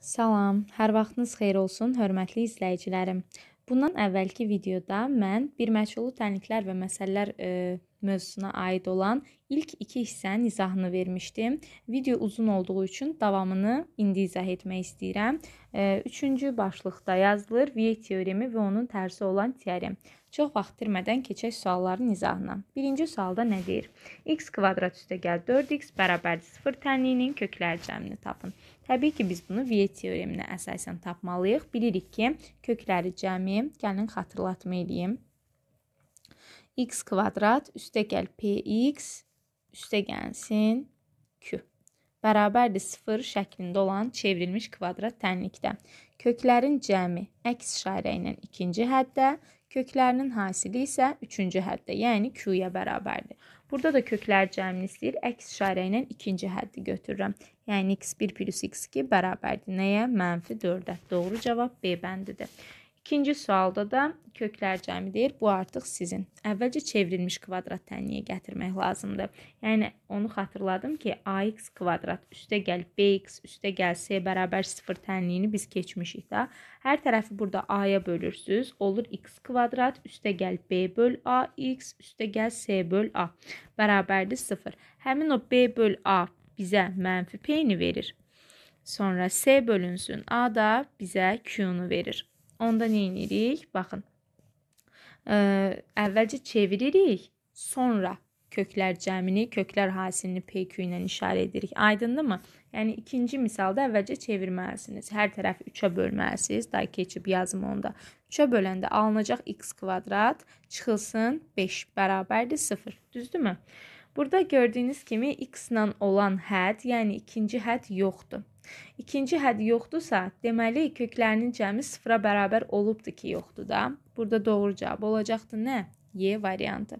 Salam, hər vaxtınız xeyir olsun, hörmətli izləyicilərim. Bundan əvvəlki videoda mən bir məşğulu tənliklər və məsələlər e, mövzusuna aid olan ilk iki hissənin izahını vermişdim. Video uzun olduğu üçün davamını indi izah etmək istəyirəm. E, üçüncü başlıqda yazılır Viye teoremi və onun tərsi olan teorem. Çox vaxt itirmədən keçək sualların izahına. Birinci sualda nə deyir? x kvadrat üstəgəl 4x bərabərdir 0 tənliyinin köklər cəmini tapın. Təbii ki, biz bunu Viet teoreminə əsasən tapmalıyıq. Bilirik ki, kökləri cəmi, gəlin xatırlatma eləyim. x kvadrat üstə gəl px üstə gəlsin q bərabərdir 0 şəklində olan çevrilmiş kvadrat tənlikdə. Köklərin cəmi əks işarə ilə ikinci həddə, köklərinin hasili isə üçüncü həddə, yəni q-ya bərabərdir. Burada da köklər cəmini istəyir. Əks işarə ilə ikinci həddi götürürəm. Yəni x1 plus x2 bərabərdir. Nəyə? Mənfi 4-ə. Doğru cavab B bəndidir. İkinci sualda da köklər cəmidir. Bu artıq sizin. Əvvəlcə çevrilmiş kvadrat tənliyə gətirmək lazımdır. Yəni onu xatırladım ki, ax kvadrat üstə gəl bx üstə gəl c bərabər 0 tənliyini biz keçmişik də. Hər tərəfi burada a-ya bölürsüz, olur x kvadrat üstə gəl b böl ax üstə gəl c böl a bərabərdir 0. Həmin o b böl a bizə mənfi p-ni verir. Sonra c bölünsün a da bizə q-nu verir. Onda nə edirik? Baxın. Ə, əvvəlcə çeviririk, sonra köklər cəmini, köklər hasilini PQ ilə işarə edirik. Aydındırmı? Yəni ikinci misalda əvvəlcə çevirməlisiniz. Hər tərəfi 3-ə bölməlisiniz. Day keçib yazım onda. 3-ə böləndə alınacaq x kvadrat çıxılsın 5 bərabərdir 0. Düzdürmü? Burada gördüyünüz kimi x ilə olan həd, yəni ikinci həd yoxdur. İkinci həd yoxdursa, deməli köklərinin cəmi sıfıra bərabər olubdu ki, yoxdur da. Burada doğru cavab olacaqdı nə? Y variantı.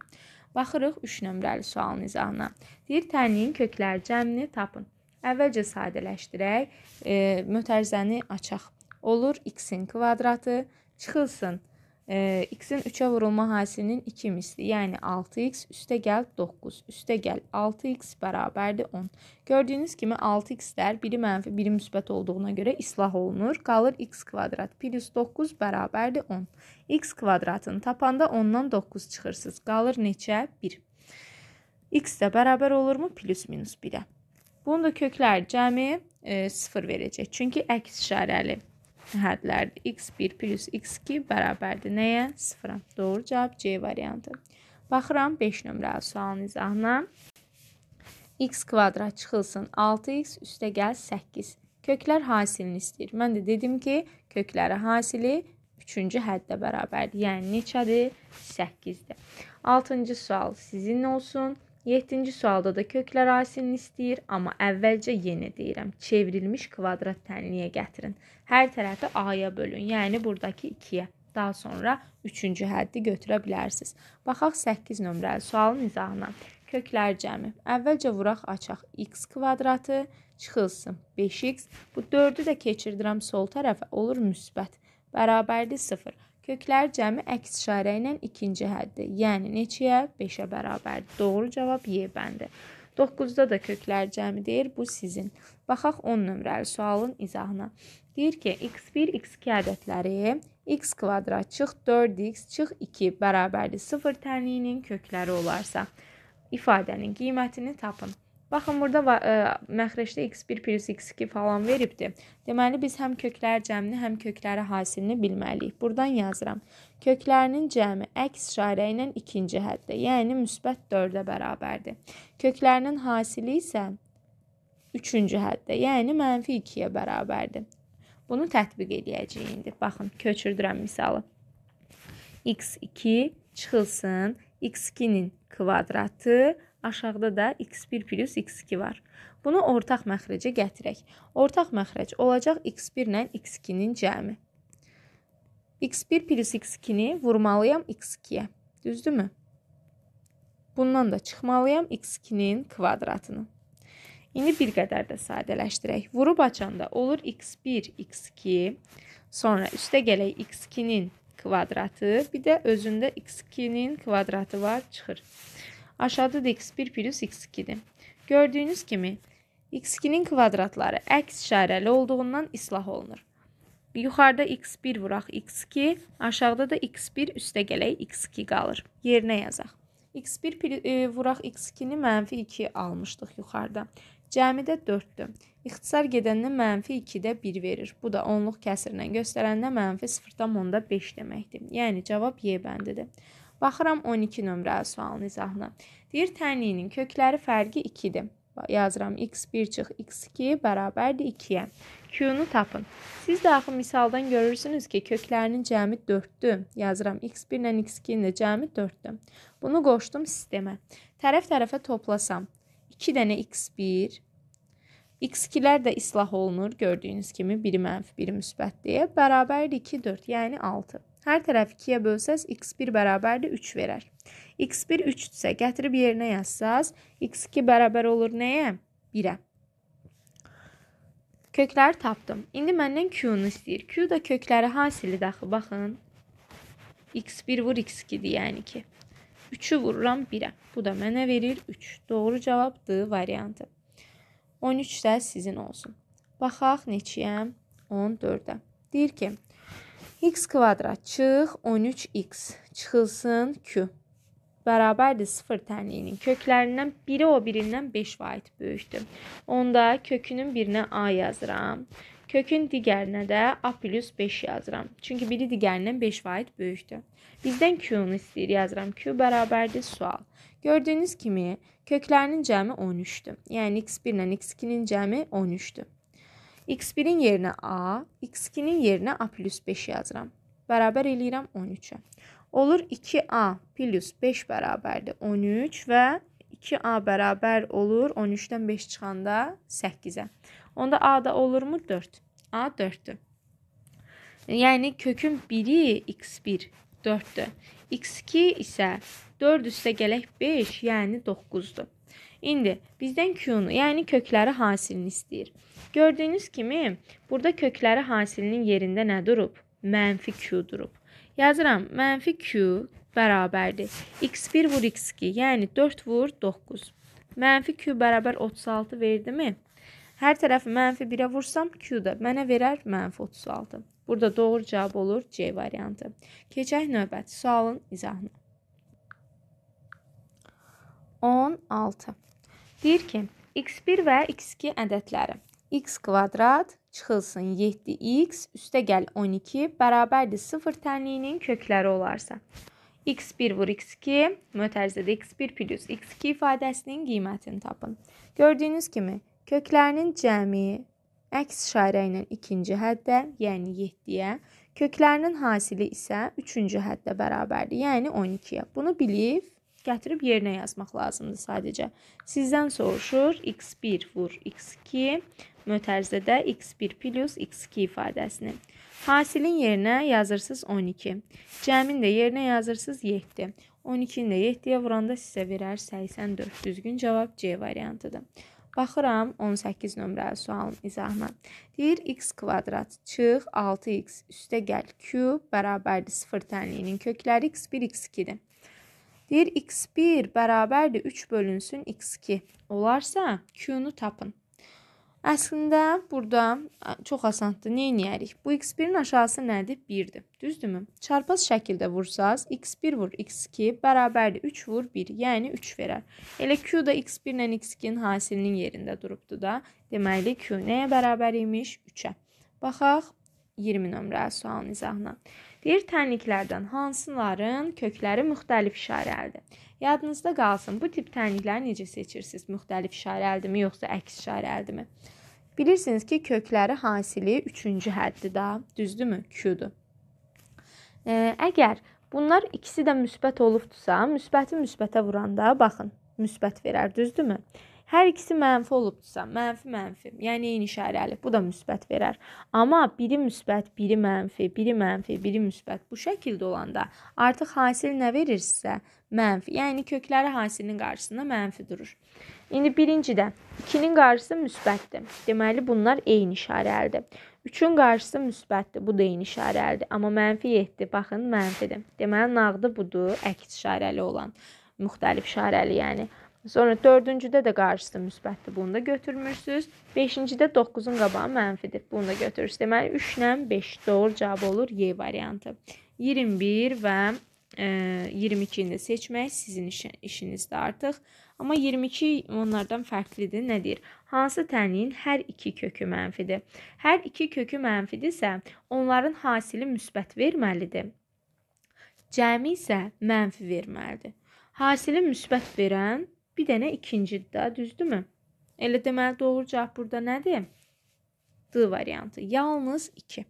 Baxırıq 3 nömrəli sualın izahına. Deyir tənliyin köklər cəmini tapın. Əvvəlcə sadələşdirək, e, mötərizəni açaq. Olur x-in kvadratı çıxılsın E, x-in 3'e vurulma hadisinin 2 misli. Yani 6x üste gel 9. Üste gel 6x beraberdir 10. Gördüğünüz kimi 6x'ler biri mənfi biri müsbət olduğuna göre islah olunur. Kalır x kvadrat plus 9 beraberdir 10. x kvadratını tapanda 10'dan 9 çıxırsınız. Qalır neçə? 1. x də bərabər olurmu? Plus minus 1'e. Bunu da köklər cəmi e, 0 verəcək. Çünki əks işarəli hədlərdir. x1 plus x2 bərabərdir nəyə? 0-a. Doğru cavab C variantı. Baxıram 5 nömrəli sualın izahına. x kvadrat çıxılsın 6x üstə gəl 8. Köklər hasilini istəyir. Mən də dedim ki, kökləri hasili 3-cü həddə bərabərdir. Yəni neçədir? 8-dir. 6-cı sual sizin olsun. 7-ci sualda da köklər asilini istəyir, amma əvvəlcə yeni deyirəm. Çevrilmiş kvadrat tənliyə gətirin. Hər tərəfi A-ya bölün, yəni buradakı 2-yə. Daha sonra 3-cü həddi götürə bilərsiniz. Baxaq 8 nömrəli sualın izahına. Köklər cəmi. Əvvəlcə vuraq açaq x kvadratı çıxılsın 5x. Bu 4-ü də keçirdirəm sol tərəfə, olur müsbət. Bərabərdir 0. Köklər cəmi əks işarə ilə ikinci həddir. Yəni neçəyə? 5-ə bərabərdir. Doğru cavab Y bəndi. 9-da da köklər cəmi deyir, bu sizin. Baxaq 10 nömrəli sualın izahına. Deyir ki, x1, x2 ədədləri x kvadrat çıx 4x çıx 2 bərabərdir 0 tənliyinin kökləri olarsa ifadənin qiymətini tapın. Baxın, burada ə, e, məxrəcdə x1 plus x2 falan veribdir. Deməli, biz həm köklər cəmini, həm kökləri hasilini bilməliyik. Buradan yazıram. Köklərinin cəmi əks işarə ilə ikinci həddə, yəni müsbət 4-ə bərabərdir. Köklərinin hasili isə üçüncü həddə, yəni mənfi 2-yə bərabərdir. Bunu tətbiq edəcəyik indi. Baxın, köçürdürəm misalı. x2 çıxılsın, x2-nin kvadratı Aşağıda da x1 plus x2 var. Bunu ortaq məxrəcə gətirək. Ortaq məxrəc olacaq x1 ilə x2-nin cəmi. x1 plus x2-ni vurmalıyam x2-yə. Düzdürmü? Bundan da çıxmalıyam x2-nin kvadratını. İndi bir qədər də sadələşdirək. Vurub açanda olur x1, x2, sonra üstə gələk x2-nin kvadratı, bir də özündə x2-nin kvadratı var, çıxır. Aşağıda da x1 plus x2-dir. Gördüyünüz kimi x2-nin kvadratları əks işarəli olduğundan islah olunur. Yuxarıda x1 vuraq x2, aşağıda da x1 üstə gələk x2 qalır. Yerinə yazaq. x1 e, vuraq x2-ni mənfi 2 almışdıq yuxarıda. Cəmi də 4-dür. İxtisar gedəndə mənfi 2-də 1 verir. Bu da onluq kəsirlə göstərəndə mənfi 0,5 deməkdir. Yəni cavab Y bəndidir. Baxıram 12 nömrəli sualın izahına. Deyir tənliyinin kökləri fərqi 2-dir. Yazıram x1 çıx x2 bərabərdir 2-yə. Q-nu tapın. Siz də axı misaldan görürsünüz ki, köklərinin cəmi 4-dür. Yazıram x1 ilə x2-nin də cəmi 4-dür. Bunu qoşdum sistemə. Tərəf-tərəfə toplasam 2 dənə x1 X2-lər də islah olunur. Gördüyünüz kimi biri mənfi, biri müsbətdir. Bərabərdir 2, 4, yəni 6. Hər tərəfi 2-yə bölsəz x1 bərabərdir 3 verər. x1 3-dürsə, gətirib yerinə yazsaz, x2 bərabər olur nəyə? 1-ə. Kökləri tapdım. İndi məndən Q-nu istəyir. Q da kökləri hansili daxı, baxın. x1 vur x2-dir, yəni ki. 3-ü vururam 1-ə. Bu da mənə verir 3. Doğru cavab D variantı. 13 də sizin olsun. Baxaq neçəyəm? 14-ə. Deyir ki, x kvadrat çıx 13x çıxılsın q. Bərabərdir 0 tənliyinin köklərindən biri o birindən 5 vahid böyükdür. Onda kökünün birinə a yazıram. Kökün digərinə də a plus 5 yazıram. Çünki biri digərindən 5 vahid böyükdür. Bizdən Q-nu istəyir yazıram. Q bərabərdir sual. Gördüyünüz kimi köklərinin cəmi 13-dür. Yəni x1 ilə x2-nin cəmi 13-dür. X1-in yerinə A, X2-nin yerinə A plus 5 yazıram. Bərabər eləyirəm 13-ə. Olur 2A plus 5 bərabərdir 13 və 2A bərabər olur 13-dən 5 çıxanda 8-ə. Onda A-da olurmu 4? A 4-dür. Yəni kökün 1-i X1 4-dür. X2 isə 4 üstə gələk 5, yəni 9-dur. İndi bizdən Q-nu, yəni kökləri hasilini istəyir. Gördüyünüz kimi burada kökləri hasilinin yerində nə durub? Mənfi Q durub. Yazıram, mənfi Q bərabərdir. X1 vur X2, yəni 4 vur 9. Mənfi Q bərabər 36 verdimi? Hər tərəfi mənfi 1-ə vursam Q da mənə verər mənfi 36. Burada doğru cavab olur C variantı. Keçək növbəti sualın izahına. 16. Deyir ki, x1 və x2 ədədləri x kvadrat çıxılsın 7x üstə gəl 12 bərabərdir 0 tənliyinin kökləri olarsa. x1 vur x2 mötərizədə x1 plus x2 ifadəsinin qiymətini tapın. Gördüyünüz kimi köklərinin cəmi əks işarə ilə ikinci həddə, yəni 7-yə, köklərinin hasili isə üçüncü həddə bərabərdir, yəni 12-yə. Bunu bilib gətirib yerinə yazmaq lazımdır sadəcə. Sizdən soruşur x1 vur x2 mötərzədə x1 plus x2 ifadəsini. Hasilin yerinə yazırsınız 12. Cəmin də yerinə yazırsınız 7. 12-ni də 7-yə vuranda sizə verər 84. Düzgün cavab C variantıdır. Baxıram 18 nömrəli sualın izahına. Deyir x kvadrat çıx 6x üstə gəl q bərabərdir 0 tənliyinin kökləri x1 x2-dir. Deyir x1 bərabərdir 3 bölünsün x2. Olarsa q-nu tapın. Əslində burada çox asandır. Neyniyərik? Bu x1-in aşağısı nədir? 1-dir. Düzdürmü? Çarpaz şəkildə vursaz, x1 vur x2 bərabərdir 3 vur 1, yəni 3 verər. Elə q da x1 ilə x2-nin hasilinin yerində durubdu da. Deməli q nəyə bərabər imiş? 3-ə. Baxaq 20 nömrəli sualın izahına. Deyir tənliklərdən hansıların kökləri müxtəlif işarəlidir? Yadınızda qalsın. Bu tip tənlikləri necə seçirsiniz? Müxtəlif işarəlidimi yoxsa əks işarəlidimi? Bilirsiniz ki, kökləri hansili 3-cü həddir da, düzdürmü? Q-dur. E, əgər bunlar ikisi də müsbət olubdusa, müsbəti müsbətə vuranda baxın, müsbət verər, düzdürmü? Hər ikisi mənfi olubdusa, mənfi mənfi, yəni eyni işarəli. Bu da müsbət verər. Amma biri müsbət, biri mənfi, biri mənfi, biri müsbət bu şəkildə olanda artıq hasil nə verirsə, mənfi, yəni kökləri hasilin qarşısında mənfi durur. İndi birincidə 2-nin qarşısı müsbətdir. Deməli bunlar eyni işarəlidir. 3-ün qarşısı müsbətdir. Bu da eyni işarəlidir. Amma mənfi 7, baxın, mənfidir. Deməli nağdı budur, əks işarəli olan, müxtəlif işarəli, yəni Sonra dördüncüdə də qarşısı müsbətdir, bunu da götürmürsüz. Beşincidə 9-un qabağı mənfidir, bunu da götürürsüz. Deməli 3 ilə 5 doğru cavab olur Y variantı. 21 və e, 22-ni seçmək sizin işinizdir artıq. Amma 22 onlardan fərqlidir. Nə deyir? Hansı tənliyin hər iki kökü mənfidir? Hər iki kökü mənfidirsə, onların hasili müsbət verməlidir. Cəmi isə mənfi verməlidir. Hasili müsbət verən bir dənə ikincidir də, düzdürmü? Elə deməli doğru cavab burada nədir? D variantı. Yalnız 2.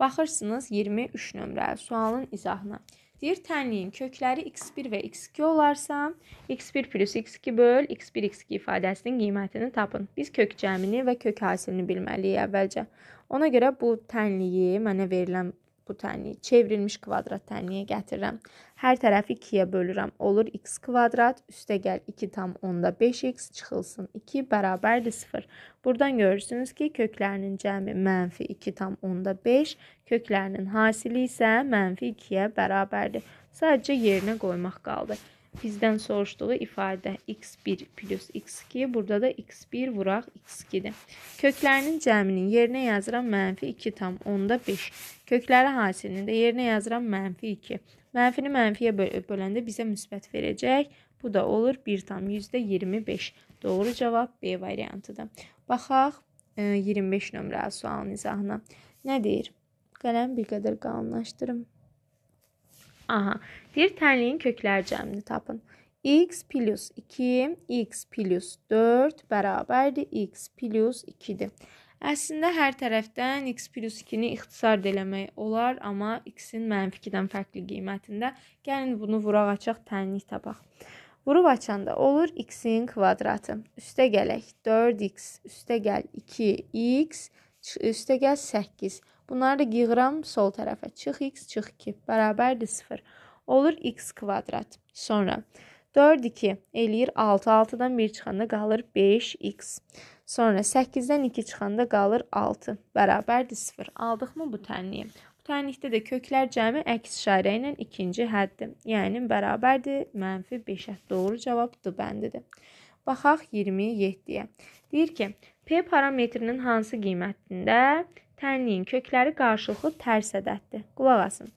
Baxırsınız 23 nömrəli sualın izahına. Deyir tənliyin kökləri x1 və x2 olarsa, x1 plus x2 böl x1 x2 ifadəsinin qiymətini tapın. Biz kök cəmini və kök hasilini bilməliyik əvvəlcə. Ona görə bu tənliyi, mənə verilən bu tənliyi çevrilmiş kvadrat tənliyə gətirirəm. Hər tərəfi 2-yə bölürəm. Olur x kvadrat, üstə gəl 2 tam 10-da 5x çıxılsın. 2 bərabərdir 0. Buradan görürsünüz ki, köklərinin cəmi mənfi 2 tam 10-da 5, köklərinin hasili isə mənfi 2-yə bərabərdir. Sadəcə yerinə qoymaq qaldı bizdən soruşduğu ifadə x1 plus x2, burada da x1 vuraq x2-dir. Köklərinin cəminin yerinə yazıram mənfi 2 tam, onda 5. Kökləri hasilini də yerinə yazıram mənfi 2. Mənfini mənfiyə böl böləndə bizə müsbət verəcək. Bu da olur 1 tam, %25. Doğru cavab B variantıdır. Baxaq 25 e, nömrəli sualın izahına. Nə deyir? Qələm bir qədər qalınlaşdırım. Aha. Bir tənliyin köklər cəmini tapın. x plus 2, x plus 4 bərabərdir. x plus 2-dir. Əslində hər tərəfdən x plus 2-ni ixtisar eləmək olar, amma x-in mənfi 2-dən fərqli qiymətində. Gəlin bunu vuraq açaq, tənlik tapaq. Vurub açanda olur x-in kvadratı. Üstə gələk 4x, üstə gəl 2x, üstə gəl 8. Bunları da yığıram sol tərəfə. Çıx x, çıx 2 bərabərdir 0. Olur x kvadrat. Sonra 4 2 eləyir 6. 6-dan 1 çıxanda qalır 5x. Sonra 8-dən 2 çıxanda qalır 6. Bərabərdir 0. Aldıqmı bu tənliyi? Bu tənlikdə də köklər cəmi əks işarə ilə ikinci həddir. Yəni bərabərdir mənfi 5-ə. Doğru cavab D bəndidir. Baxaq 27-yə. Deyir ki, P parametrinin hansı qiymətində Tənliyin kökləri qarşılıqlı tərs ədəddir. Qulaq asın.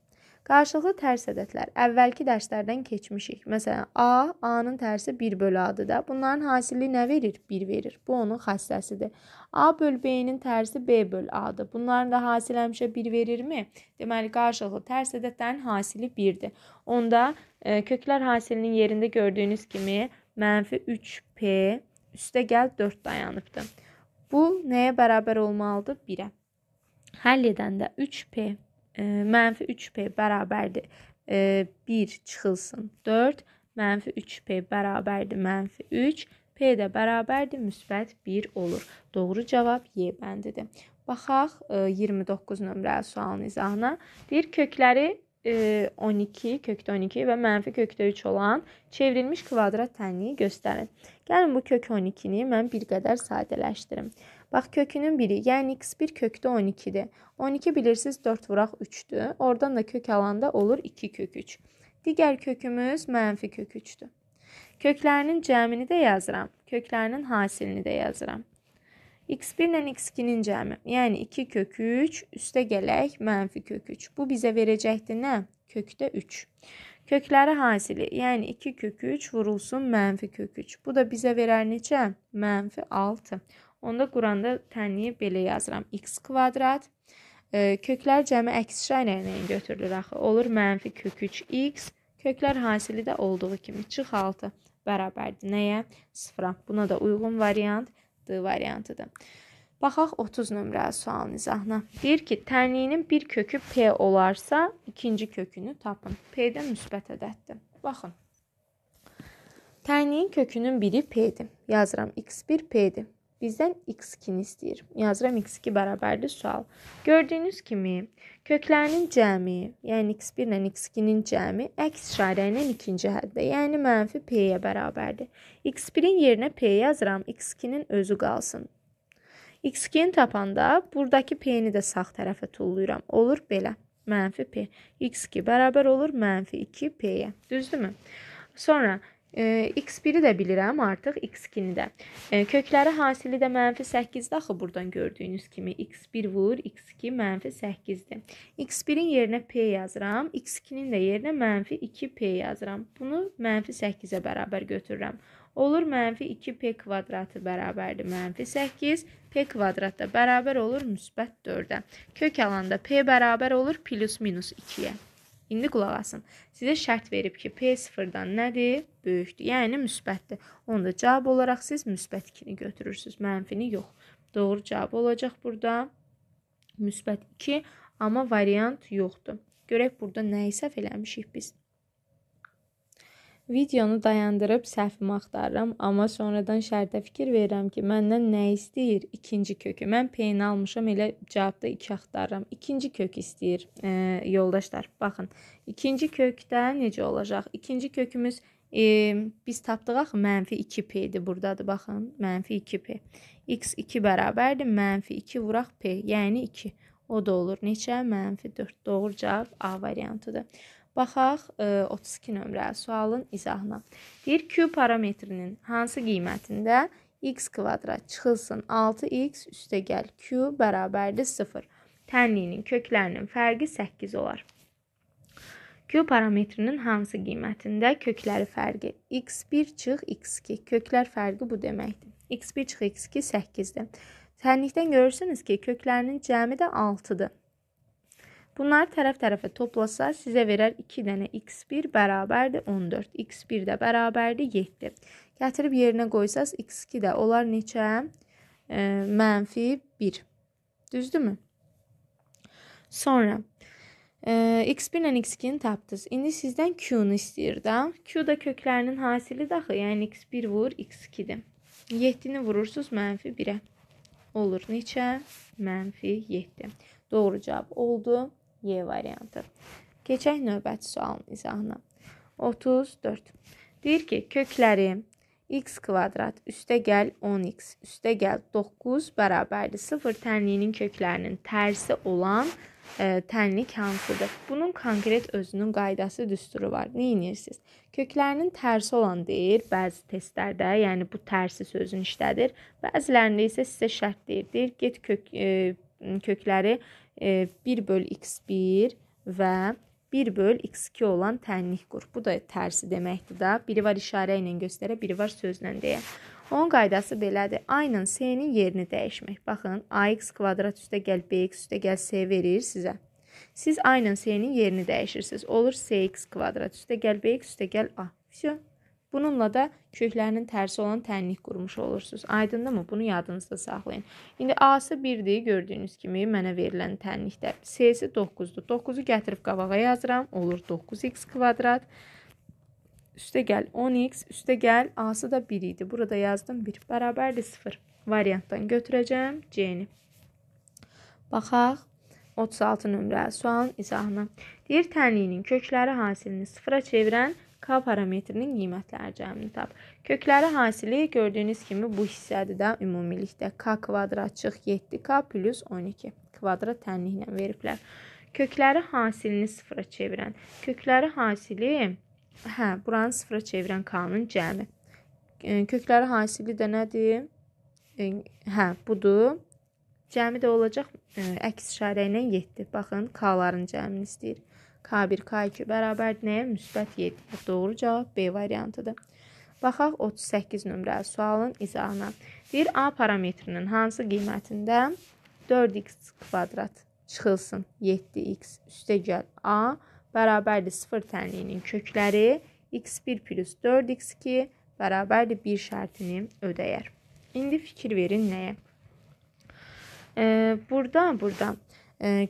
Qarşılıqlı tərs ədədlər əvvəlki dərslərdən keçmişik. Məsələn, A, A-nın tərsi 1 bölü A-dır da. Bunların hasilliyi nə verir? 1 verir. Bu onun xassəsidir. A böl B-nin tərsi B böl A-dır. Bunların da hasili həmişə 1 verirmi? Deməli, qarşılıqlı tərs ədədlərin hasili 1-dir. Onda e, köklər hasilinin yerində gördüyünüz kimi mənfi 3P üstə gəl 4 dayanıbdır. Bu nəyə bərabər olmalıdır? 1-ə. Həll edəndə 3p e, mənfi 3p bərabərdir e, 1 çıxılsın 4, mənfi 3p bərabərdir mənfi 3, p də bərabərdir müsbət 1 olur. Doğru cavab Y bəndidir. Baxaq e, 29 nömrəli sualın izahına. Deyir kökləri 12, e, kökdə 12 və mənfi kökdə 3 olan çevrilmiş kvadrat tənliyi göstərin. Gəlin bu kök 12-ni mən bir qədər sadələşdirim. Bax kökünün biri, yəni x1 kökdə 12-dir. 12 bilirsiniz 4 vuraq 3-dür. Oradan da kök alanda olur 2 kök 3. Digər kökümüz mənfi kök 3-dür. Köklərinin cəmini də yazıram. Köklərinin hasilini də yazıram. x1 ilə x2-nin cəmi, yəni 2 kök 3 üstə gələk mənfi kök 3. Bu bizə verəcəkdi nə? Kökdə 3. Kökləri hasili, yəni 2 kök 3 vurulsun mənfi kök 3. Bu da bizə verər neçə? Mənfi 6. Onda quranda tənliyi belə yazıram. x kvadrat e, köklər cəmi əks işarəyə götürülür axı. Olur mənfi kök 3x köklər hansilidə olduğu kimi çıx 6 bərabərdir nəyə? 0-a. Buna da uyğun variant D variantıdır. Baxaq 30 nömrəli sualın izahına. Deyir ki, tənliyinin bir kökü p olarsa, ikinci kökünü tapın. P-də müsbət ədəddir. Baxın. Tənliyin kökünün biri p-dir. Yazıram x1 p-dir bizdən x2-ni istəyir. Yazıram x2 bərabərdir sual. Gördüyünüz kimi köklərinin cəmi, yəni x1 ilə x2-nin cəmi əks işarə ilə ikinci həddə, yəni mənfi p-yə bərabərdir. x1-in yerinə p yazıram, x2-nin özü qalsın. x2-ni tapanda burdakı p-ni də sağ tərəfə tulluyuram. Olur belə. Mənfi p. x2 bərabər olur mənfi 2p-yə. Düzdürmü? Sonra X1-i də bilirəm artıq, X2-ni də. Kökləri hansili də mənfi 8-dir axı buradan gördüyünüz kimi. X1 vur, X2 mənfi 8-dir. X1-in yerinə P yazıram, X2-nin də yerinə mənfi 2P yazıram. Bunu mənfi 8-ə bərabər götürürəm. Olur mənfi 2P kvadratı bərabərdir mənfi 8, P kvadrat da bərabər olur müsbət 4-ə. Kök alanda P bərabər olur plus minus 2-yə. İndi qulaq asın. Sizə şərt verib ki, P sıfırdan nədir? Böyükdür. Yəni müsbətdir. Onda cavab olaraq siz müsbət 2-ni götürürsüz, mənfini yox. Doğru cavab olacaq burada müsbət 2, amma variant yoxdur. Görək burada nəyi səhv eləmişik biz. Videonu dayandırıb səhvimi axtarıram, amma sonradan şərtə fikir verirəm ki, məndən nə istəyir? İkinci kökü. Mən peyin almışam, elə cavabda 2 axtarıram. İkinci kök istəyir. E, yoldaşlar, baxın. İkinci kökdə necə olacaq? İkinci kökümüz e, biz tapdıq axı mənfi 2p idi burdadır baxın. Mənfi 2p. x 2 bərabərdir mənfi 2 vuraq p, yəni 2. O da olur. Neçə? Mənfi 4. Doğru cavab A variantıdır. Baxaq 32 e, nömrəli sualın izahına. Deyir Q parametrinin hansı qiymətində x kvadrat çıxılsın 6x üstə gəl Q bərabərdir 0. Tənliyinin köklərinin fərqi 8 olar. Q parametrinin hansı qiymətində kökləri fərqi x1 çıx x2 köklər fərqi bu deməkdir. x1 çıx x2 8-dir. Tənlikdən görürsünüz ki, köklərinin cəmi də 6-dır. Bunları tərəf-tərəfə toplasa sizə verər 2 dənə x1 bərabərdir 14. x1 də bərabərdir 7. Gətirib yerinə qoysaz x2 də olar neçə? E, mənfi 1. Düzdürmü? Sonra e, x1 ilə x2-ni tapdınız. İndi sizdən q-nu istəyir da. Q da köklərinin hasili daxı, yəni x1 vur x2-dir. 7-ni vurursunuz mənfi 1-ə. Olur neçə? Mənfi 7. Doğru cavab oldu. Y variantı. Keçək növbəti sualın izahına. 34. Deyir ki, kökləri x kvadrat üstə gəl 10x üstə gəl 9 bərabərdir 0 tənliyinin köklərinin tərsi olan ə, e, tənlik hansıdır? Bunun konkret özünün qaydası, düsturu var. Neyinirsiniz? Köklərinin tərsi olan deyir bəzi testlərdə, yəni bu tərsi sözün işlədir. Bəzilərində isə sizə şərt deyir. Deyir, get kök ə, e, kökləri 1 e, böl x1 və 1 böl x2 olan tənlik qrup. Bu da tərsi deməkdir da. Biri var işarə ilə göstərə, biri var sözlə deyə. Onun qaydası belədir. A-nın C-nin yerini dəyişmək. Baxın, AX kvadrat üstə gəl, BX üstə gəl C verir sizə. Siz A-nın C-nin yerini dəyişirsiniz. Olur CX kvadrat üstə gəl, BX üstə gəl A. Все. Bununla da köklərinin tərsi olan tənlik qurmuş olursunuz. Aydındırmı? Bunu yadınızda saxlayın. İndi A-sı 1-dir, gördüyünüz kimi mənə verilən tənlikdə. C-si 9-dur. 9-u gətirib qabağa yazıram. Olur 9x kvadrat. Üstə gəl 10x, üstə gəl A-sı da 1 idi. Burada yazdım 1 bərabərdir 0. Variantdan götürəcəm C-ni. Baxaq. 36 nömrəli sualın izahına. Deyir tənliyinin kökləri hasilini sıfıra çevirən K parametrinin qiymətləri cəmini tap. Kökləri hansili gördüyünüz kimi bu hissədə ümumilikdə K kvadrat çıx 7K plus 12 kvadrat tənliklə veriblər. Kökləri hansilini sıfıra çevirən, kökləri hansili, hə, buranı sıfıra çevirən K-nın cəmi. Kökləri hansili də nədir? Hə, budur. Cəmi də olacaq əks işarə ilə 7. Baxın, K-ların cəmini istəyir. K1, K2 bərabər nəyə? Müsbət 7-yə. Doğru cavab B variantıdır. Baxaq 38 nömrəli sualın izahına. Deyir A parametrinin hansı qiymətində 4x kvadrat çıxılsın 7x üstə gəl A bərabərdir 0 tənliyinin kökləri x1 plus 4x2 bərabərdir 1 şərtini ödəyər. İndi fikir verin nəyə? Burada, burada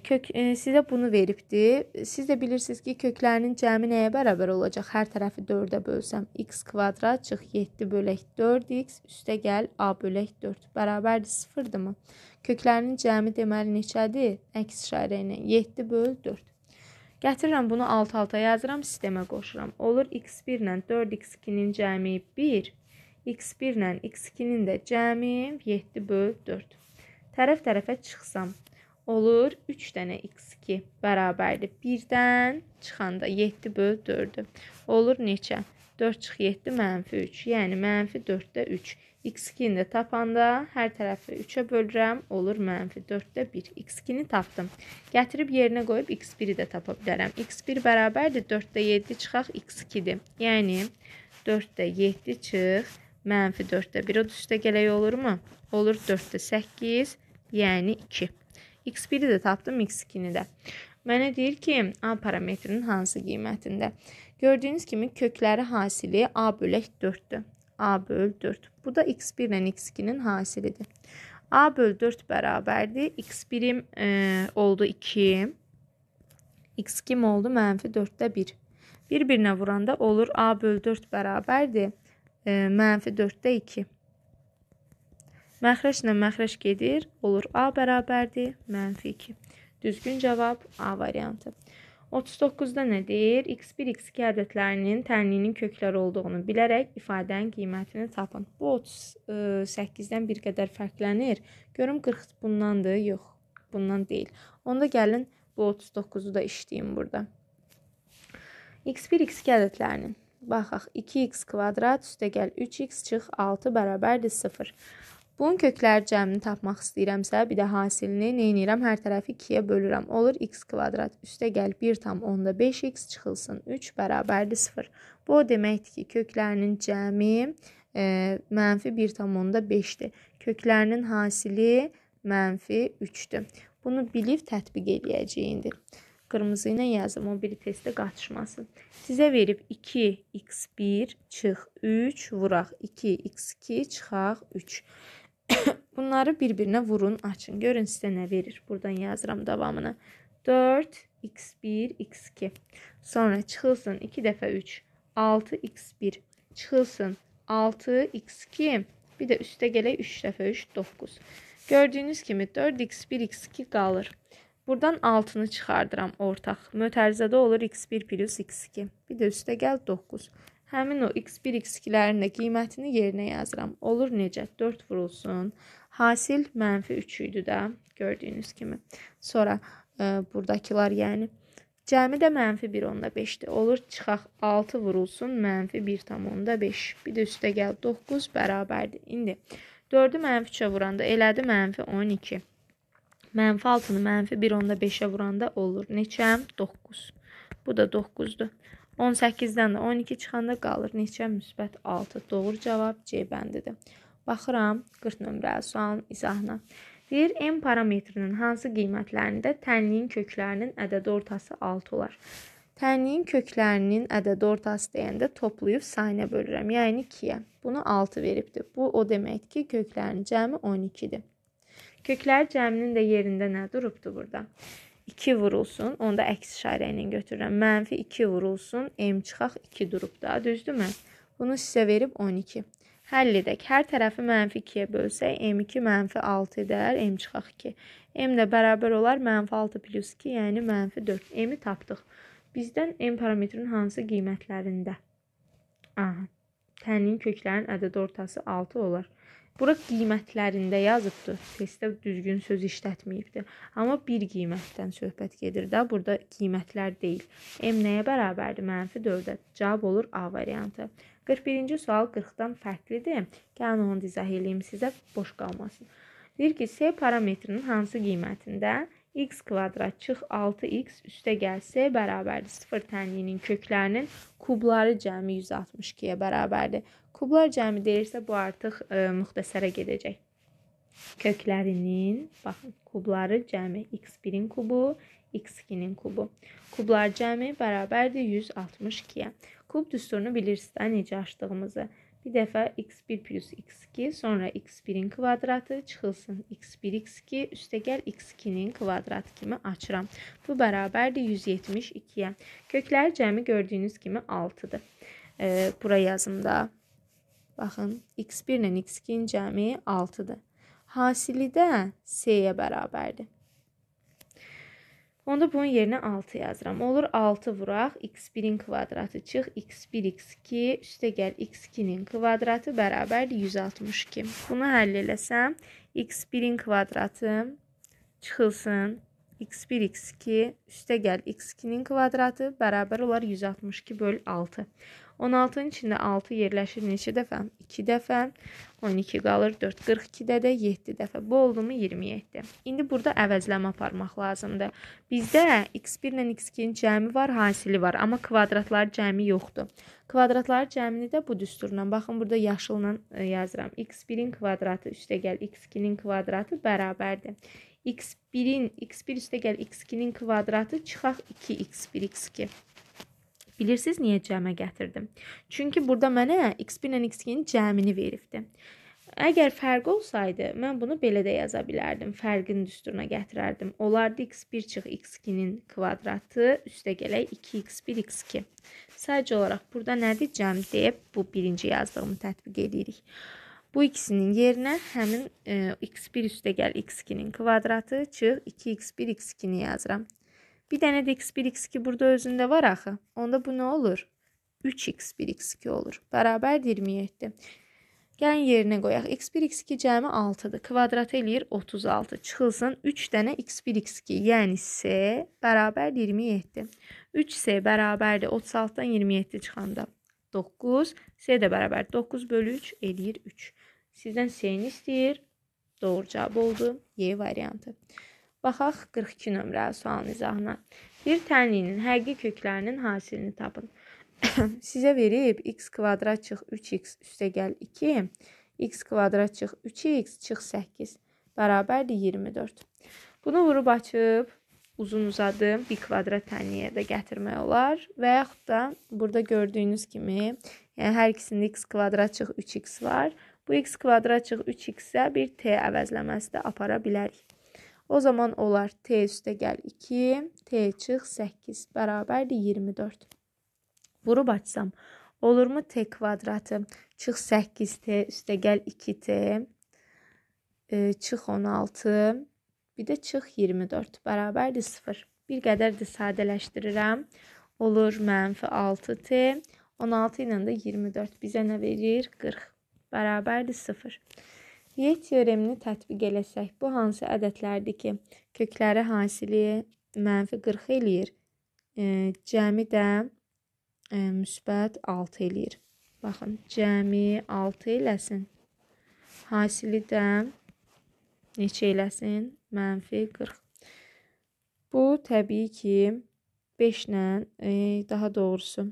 kök e, sizə bunu veribdi. Siz də bilirsiniz ki, köklərinin cəmi nəyə bərabər olacaq? Hər tərəfi 4-ə bölsəm x kvadrat çıx 7 bölək 4x üstəgəl a bölək 4 bərabərdir 0-dırmı? Köklərinin cəmi deməli neçədir? Əks işarə ilə 7 böl 4. Gətirirəm bunu alt-alta yazıram, sistemə qoşuram. Olur x1 ilə 4x2-nin cəmi 1, x1 ilə x2-nin də cəmi 7 böl 4. Tərəf-tərəfə çıxsam olur 3 dənə x2 bərabərdir 1-dən çıxanda 7 böl 4-dür. Olur neçə? 4 çıx 7 mənfi 3. Yəni mənfi 4-də 3. x2-ni də tapanda hər tərəfi 3-ə bölürəm. Olur mənfi 4-də 1. x2-ni tapdım. Gətirib yerinə qoyub x1-i də tapa bilərəm. x1 bərabərdir 4-də 7 çıxaq x2-dir. Yəni 4-də 7 çıx mənfi 4-də 1. O üstə gələk olurmu? Olur 4-də 8 yəni 2. x1-i də tapdım, x2-ni də. Mənə deyir ki, A parametrinin hansı qiymətində? Gördüyünüz kimi kökləri hasili A bölək 4 A böl 4. Bu da x1 ilə x 2 hasilidir. A böl 4 bərabərdir. x 1 e, oldu 2. x 2 oldu mənfi 4 1. Bir-birinə vuranda olur A böl 4 bərabərdir. E, mənfi 4 2. Məxrəclə məxrəc gedir, olur A bərabərdir, mənfi 2. Düzgün cavab A variantı. 39-da nə deyir? X1, X2 ədədlərinin tənliyinin kökləri olduğunu bilərək ifadənin qiymətini tapın. Bu 38-dən e, bir qədər fərqlənir. Görüm 40 bundandır, yox, bundan deyil. Onda gəlin bu 39-u da işləyim burada. X1, X2 ədədlərinin Baxaq, 2x kvadrat üstə gəl 3x çıx 6 bərabərdir 0. Bunun köklər cəmini tapmaq istəyirəmsə, bir də hasilini neynirəm? Hər tərəfi 2-yə bölürəm. Olur x kvadrat üstə gəl 1,5x çıxılsın. 3 bərabərdir 0. Bu deməkdir ki, köklərinin cəmi e, mənfi 1,5-dir. Köklərinin hasili mənfi 3-dür. Bunu bilib tətbiq eləyəcək indi qırmızı ilə yazım, o biri testdə qatışmasın. Sizə verib 2x1 çıx 3 vuraq 2x2 çıxaq 3. Bunları bir-birinə vurun, açın. Görün sizə nə verir. Buradan yazıram davamını. 4, x1, x2. Sonra çıxılsın 2 dəfə 3. 6, x1. Çıxılsın 6, x2. Bir də üstə gələk 3 dəfə 3, 9. Gördüyünüz kimi 4, x1, x2 qalır. Buradan 6-nı çıxardıram ortaq. Mötərizədə olur x1 plus x2. Bir də üstə gəl 9. Həmin o x1, x2-lərin də qiymətini yerinə yazıram. Olur necə? 4 vurulsun. Hasil mənfi 3 idi də gördüyünüz kimi. Sonra e, buradakılar yəni cəmi də mənfi 1.5-dir. Olur çıxaq 6 vurulsun mənfi 1.5. Bir də üstə gəl 9 bərabərdir. İndi 4-ü mənfi 3-ə vuranda elədi mənfi 12. Mənfi 6-nı mənfi 1.5-ə vuranda olur. Neçəm? 9. Bu da 9-dur. 18-dən də 12 çıxanda qalır neçə müsbət 6. Doğru cavab C bəndidir. Baxıram 40 nömrəli sualın izahına. Deyir M parametrinin hansı qiymətlərində tənliyin köklərinin ədədi ortası 6 olar? Tənliyin köklərinin ədədi ortası deyəndə toplayıb sayına bölürəm, yəni 2-yə. Bunu 6 veribdi. Bu o deməkdir ki, köklərin cəmi 12-dir. Köklər cəminin də yerində nə durubdu burada? 2 vurulsun. Onda əks işarə ilə götürürəm. Mənfi 2 vurulsun. M çıxaq 2 durub da. Düzdür mü? Bunu sizə verib 12. Həll edək. Hər tərəfi mənfi 2-yə bölsək, M2 mənfi 6 edər. M çıxaq 2. M də bərabər olar mənfi 6 plus 2, yəni mənfi 4. M-i tapdıq. Bizdən M parametrinin hansı qiymətlərində? Aha. Tənin köklərin ədədi ortası 6 olar. Bura qiymətlərində yazıbdır. Testdə düzgün söz işlətməyibdir. Amma bir qiymətdən söhbət gedir də. Burada qiymətlər deyil. M nəyə bərabərdir? -4-ə. Cavab olur A variantı. 41-ci sual 40-dan fərqlidir. Gəlin onu izah eləyim sizə, boş qalmasın. Deyir ki, S parametrinin hansı qiymətində x kvadrat çıx 6x üstə gəlsə bərabərdir. Sıfır tənliyinin köklərinin kubları cəmi 162-yə bərabərdir. Kublar cəmi deyirsə bu artıq e, müxtəsərə gedəcək. Köklərinin, baxın, kubları cəmi x1-in kubu, x2-nin kubu. Kublar cəmi bərabərdir 162-yə. Kub düsturunu bilirsiniz də necə açdığımızı. Bir defa x1 plus x2 sonra x1'in kvadratı çıxılsın. x1 x2 üstə gel x2-nin kvadratı kimi açıram. Bu bərabərdir 172 172'ye kökler cemi gördüğünüz kimi 6-dır. E, ee, bura yazımda. Baxın, x1 ilə x2-nin cəmi 6 Hasili de c-yə bərabərdir. Onda bunun yerinə 6 yazıram. Olur 6 vuraq, x1-in kvadratı çıx, x1, x2, üstə gəl x2-nin kvadratı bərabər 162. Bunu həll eləsəm, x1-in kvadratı çıxılsın, x1, x2, üstə gəl x2-nin kvadratı bərabər olar 162 böl 6. 16-nın içində 6 yerləşir neçə dəfə? 2 dəfə. 12 qalır 4 42-də də 7 dəfə. Bu oldumu 27. İndi burada əvəzləmə aparmaq lazımdır. Bizdə x1 ilə x2-nin cəmi var, hasili var, amma kvadratları cəmi yoxdur. Kvadratları cəmini də bu düsturla. Baxın, burada yaşılla e, yazıram. x1-in kvadratı üstəgəl x2-nin kvadratı bərabərdir x1-in x1 üstəgəl x2-nin kvadratı çıxaq 2x1 x2. Bilirsiniz niyə cəmə gətirdim? Çünki burada mənə x1 ilə x2-nin cəmini veribdi. Əgər fərq olsaydı, mən bunu belə də yaza bilərdim. Fərqin düsturuna gətirərdim. Olardı x1 çıx x2-nin kvadratı üstə gələk 2x1 x2. Sadəcə olaraq burada nədir? Cəm deyə bu birinci yazdığımı tətbiq edirik. Bu ikisinin yerinə həmin e, x1 üstə gəl x2-nin kvadratı çıx 2x1 x2-ni yazıram. Bir dənə də x1, x2 burada özündə var axı. Onda bu nə olur? 3x1, x2 olur. Bərabər 27. Gəlin yerinə qoyaq. x1, x2 cəmi 6-dır. Kvadrat eləyir 36. Çıxılsın 3 dənə x1, x2, yəni s bərabər 27. 3s bərabərdir 36-dan 27 çıxanda. 9, s də bərabər 9 bölü 3 eləyir 3. Sizdən s-ni istəyir. Doğru cavab oldu. Y variantı. Baxaq 42 nömrə sualın izahına. Bir tənliyinin həqiqi köklərinin hasilini tapın. Sizə verib x kvadrat çıx 3x üstə gəl 2, x kvadrat çıx 3x çıx 8 bərabərdir 24. Bunu vurub açıb uzun uzadım bir kvadrat tənliyə də gətirmək olar və yaxud da burada gördüyünüz kimi, yəni hər ikisində x kvadrat çıx 3x var. Bu x kvadrat çıx 3x-ə bir t əvəzləməsi də apara bilərik. O zaman olar T üstə gəl 2, T çıx 8 bərabərdir 24. Vurub açsam olurmu T kvadratı çıx 8T üstə gəl 2T e, çıx 16 bir də çıx 24 bərabərdir 0. Bir qədər də sadələşdirirəm. Olur mənfi 6T 16 ilə də 24 bizə nə verir? 40 bərabərdir 0. Y teoremini tətbiq eləsək, bu hansı ədədlərdir ki, kökləri hansiliyi mənfi 40 eləyir, e, cəmi də e, müsbət 6 eləyir. Baxın, cəmi 6 eləsin, hasili də neçə eləsin? Mənfi 40. Bu təbii ki, 5 ilə, e, daha doğrusu,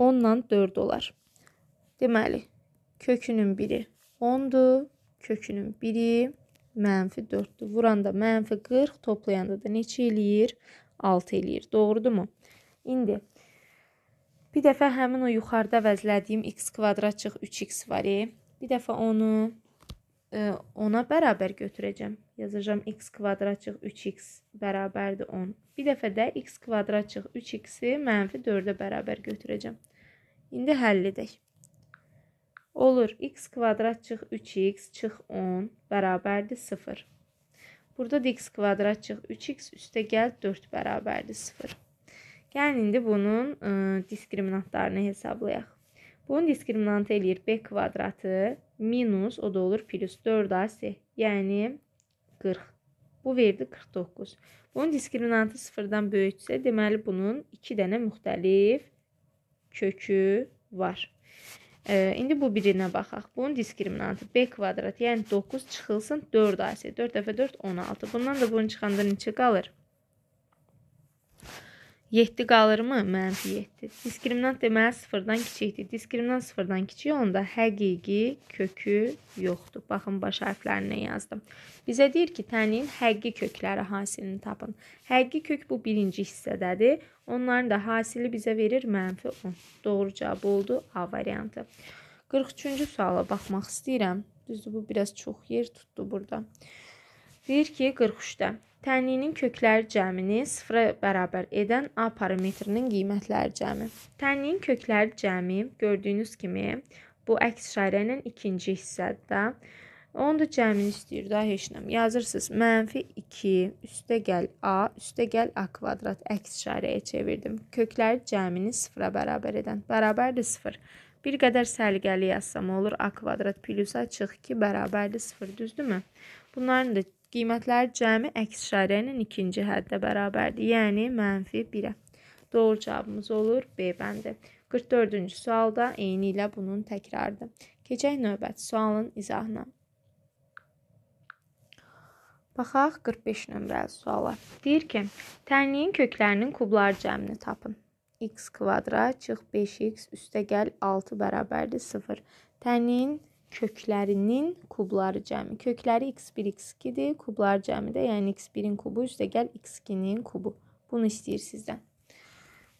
10-la 4 olar. Deməli, kökünün biri 10-dur, kökünün biri mənfi 4-dür. Vuranda mənfi 40, toplayanda da neçə eləyir? 6 eləyir. Doğrudurmu? İndi bir dəfə həmin o yuxarıda vəzlədiyim x kvadrat çıx 3x var. E. Bir dəfə onu e, ona bərabər götürəcəm yazacağım x kvadrat çıx 3x bərabərdir 10. Bir dəfə də x kvadrat çıx 3x-i mənfi 4-ə bərabər götürəcəm. İndi həll edək. Olur, x kvadrat çıx 3x çıx 10 bərabərdir 0. Burada da x kvadrat çıx 3x üstə gəl 4 bərabərdir 0. Gəlin indi bunun ə, diskriminantlarını hesablayaq. Bunun diskriminantı eləyir b kvadratı minus o da olur plus 4ac. Yəni 40. Bu verdi 49. Bunun diskriminantı sıfırdan böyüksə, deməli bunun 2 dənə müxtəlif kökü var. E, indi bu birinə baxaq. Bunun diskriminantı b kvadrat, yəni 9 çıxılsın 4 AC. 4 dəfə 4 16. Bundan da bunun çıxanda neçə qalır? 7 qalırmı? Mənfi 7. Diskriminant deməli sıfırdan kiçikdir. Diskriminant sıfırdan kiçik onda həqiqi kökü yoxdur. Baxın baş hərflərinə yazdım. Bizə deyir ki, tənin həqiqi kökləri hasilini tapın. Həqiqi kök bu birinci hissədədir. Onların da hasili bizə verir mənfi 10. Doğru cavab oldu A variantı. 43-cü suala baxmaq istəyirəm. Düzdür, bu biraz çox yer tutdu burada. Deyir ki, 43-də Tənlinin kökləri cəmini sıfıra bərabər edən A parametrinin qiymətləri cəmi. Tənlinin kökləri cəmi gördüyünüz kimi bu əks işarənin ikinci hissədə. Onu da cəmini istəyir daha heç nə. Yazırsınız mənfi 2 üstə gəl A üstə gəl A kvadrat əks işarəyə çevirdim. Kökləri cəmini sıfıra bərabər edən bərabərdir 0. Bir qədər səliqəli yazsam olur A kvadrat plus A çıx 2 bərabərdir 0 düzdürmü? Bunların da Qiymətlər cəmi əks işarə ilə ikinci həddə bərabərdir. Yəni mənfi 1-ə. Doğru cavabımız olur B bəndi. 44-cü sualda eyni ilə bunun təkrarıdır. Keçək növbəti sualın izahına. Baxaq 45 nömrəli suala. Deyir ki, tənliyin köklərinin kublar cəmini tapın. x kvadrat çıx 5x üstəgəl 6 bərabərdir 0. Tənliyin köklərinin kubları cəmi. Kökləri x1, x2-dir. Kublar cəmi də, yəni x1-in kubu üstəgəl x2-nin kubu. Bunu istəyir sizdən.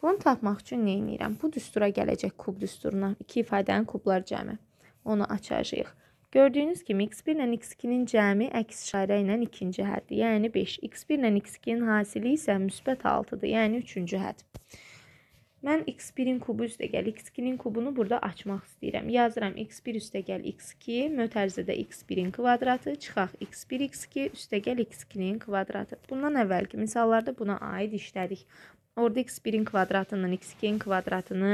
Bunu tapmaq üçün nə edirəm? Bu düstura gələcək kub düsturuna. İki ifadənin kublar cəmi. Onu açacağıq. Gördüyünüz kimi x1 ilə x2-nin cəmi əks işarə ilə ikinci həddir. Yəni 5. x1 ilə x2-nin hasili isə müsbət 6-dır. Yəni üçüncü hədd. Mən x1-in kubu üstə gəl x2-nin kubunu burada açmaq istəyirəm. Yazıram x1 üstə gəl x2, mötərizədə x1-in kvadratı, çıxaq x1 x2 üstə gəl x2-nin kvadratı. Bundan əvvəlki misallarda buna aid işlədik. Orada x1-in kvadratının x2-nin kvadratını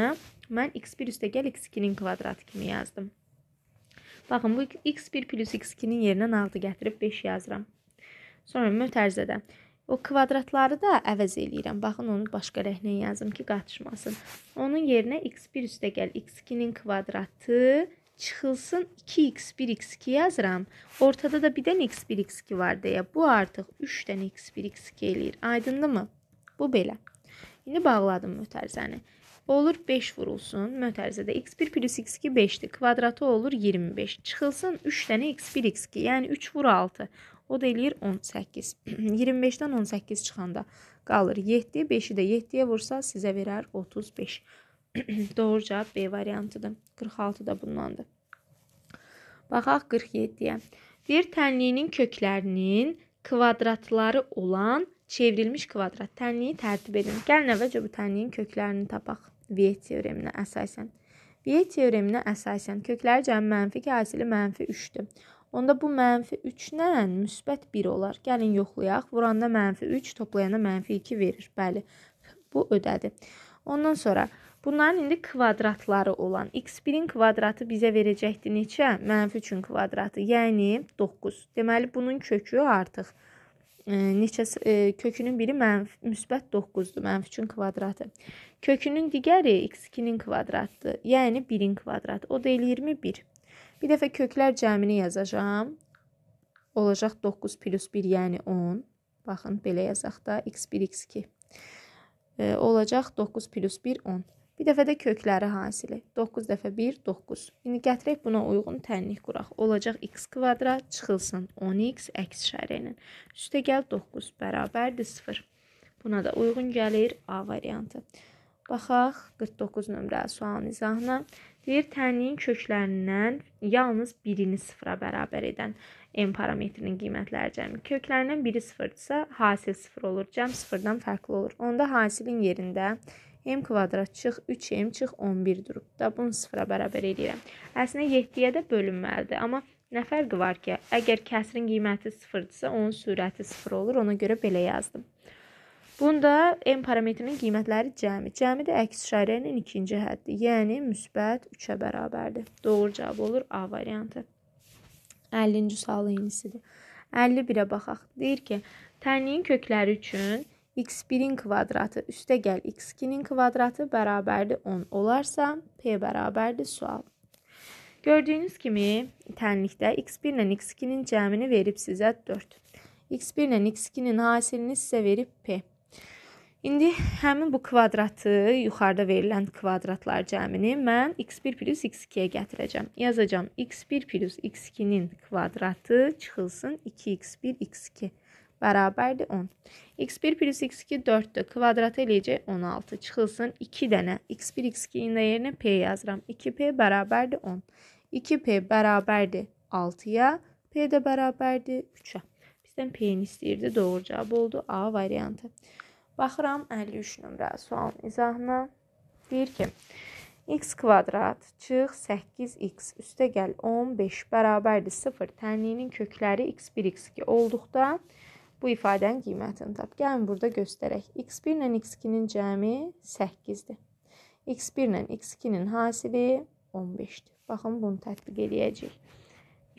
mən x1 üstə gəl x2-nin kvadratı kimi yazdım. Baxın, bu x1 plus x2-nin yerinə nağdı gətirib 5 yazıram. Sonra mötərizədə 5 O kvadratları da əvəz eləyirəm. Baxın, onu başqa rəhnə yazım ki, qatışmasın. Onun yerinə x1 üstəgəl x2-nin kvadratı çıxılsın 2x1 x2 yazıram. Ortada da bir dənə x1 x2 var deyə bu artıq 3 dənə x1 x2 eləyir. Aydındırmı? Bu belə. İndi bağladım mötərizəni. Olur 5 vurulsun. Mötərizədə x1 plus x2 5-dir. Kvadratı olur 25. Çıxılsın 3 dənə x1 x2, yəni 3 vur 6. O da eləyir 18. 25-dən 18 çıxanda qalır 7, 5-i də 7-yə vursa sizə verər 35. Doğru cavab B variantıdır. 46 da bundandır. Baxaq 47-yə. Deyir tənliyinin köklərinin kvadratları olan çevrilmiş kvadrat tənliyi tərtib edin. Gəlin əvvəlcə bu tənliyin köklərini tapaq. V teoreminə əsasən. V teoreminə əsasən kökləri cəmi mənfi ki, hasili mənfi 3-dür. Onda bu mənfi 3-lə müsbət 1 olar. Gəlin yoxlayaq. Vuranda mənfi 3, toplayanda mənfi 2 verir. Bəli, bu ödədir. Ondan sonra bunların indi kvadratları olan x1-in kvadratı bizə verəcəkdi neçə? Mənfi 3-ün kvadratı, yəni 9. Deməli, bunun kökü artıq e, neçə e, kökünün biri mənfi, müsbət 9-dur, mənfi 3-ün kvadratı. Kökünün digəri x2-nin kvadratıdır, yəni 1-in kvadratı. O da 21. Bir dəfə köklər cəmini yazacağam. Olacaq 9 plus 1, yəni 10. Baxın, belə yazaq da x1, x2. E, olacaq 9 plus 1, 10. Bir dəfə də kökləri hasili. 9 dəfə 1, 9. İndi gətirək buna uyğun tənlik quraq. Olacaq x kvadrat çıxılsın 10x əks işarə ilə. Üstə gəl 9 bərabərdir 0. Buna da uyğun gəlir A variantı. Baxaq 49 nömrəli sualın izahına. Deyir, tənliyin köklərindən yalnız birini sıfıra bərabər edən M parametrinin qiymətləri cəmi. Köklərindən biri sıfırdırsa, hasil sıfır olur. Cəm sıfırdan fərqli olur. Onda hasilin yerində M kvadrat çıx 3M çıx 11 durub da bunu sıfıra bərabər edirəm. Əslində 7-yə də bölünməlidir. Amma nə fərqi var ki, əgər kəsrin qiyməti sıfırdırsa, onun sürəti sıfır olur. Ona görə belə yazdım. Bunda M parametrinin qiymətləri cəmi. Cəmi də əks işarənin ikinci həddi, yəni müsbət 3-ə bərabərdir. Doğru cavab olur A variantı. 50-ci sualın yenisidir. 51-ə baxaq. Deyir ki, tənliyin kökləri üçün x1-in kvadratı üstə gəl x2-nin kvadratı bərabərdir 10 olarsa p bərabərdir sual. Gördüyünüz kimi tənlikdə x1 ilə x2-nin cəmini verib sizə 4. x1 ilə x2-nin hasilini sizə verib p. İndi həmin bu kvadratı, yuxarıda verilən kvadratlar cəmini mən x1 plus x2-yə gətirəcəm. Yazacam x1 plus x2-nin kvadratı çıxılsın 2x1 x2 bərabərdir 10. x1 plus x2 4-dür. Kvadratı eləyəcək 16. Çıxılsın 2 dənə. x1 x2-nin də yerinə p yazıram. 2p bərabərdir 10. 2p bərabərdir 6-ya, p də bərabərdir 3-ə. Bizdən p-ni istəyirdi. Doğru cavab oldu A variantı. Baxıram 53 nömrə sualın izahına. Deyir ki, x kvadrat çıx 8x üstə gəl 15 bərabərdir 0 tənliyinin kökləri x1 x2 olduqda bu ifadənin qiymətini tap. Gəlin burada göstərək. x1 ilə x2-nin cəmi 8-dir. x1 ilə x2-nin hasili 15-dir. Baxın bunu tətbiq edəcəyik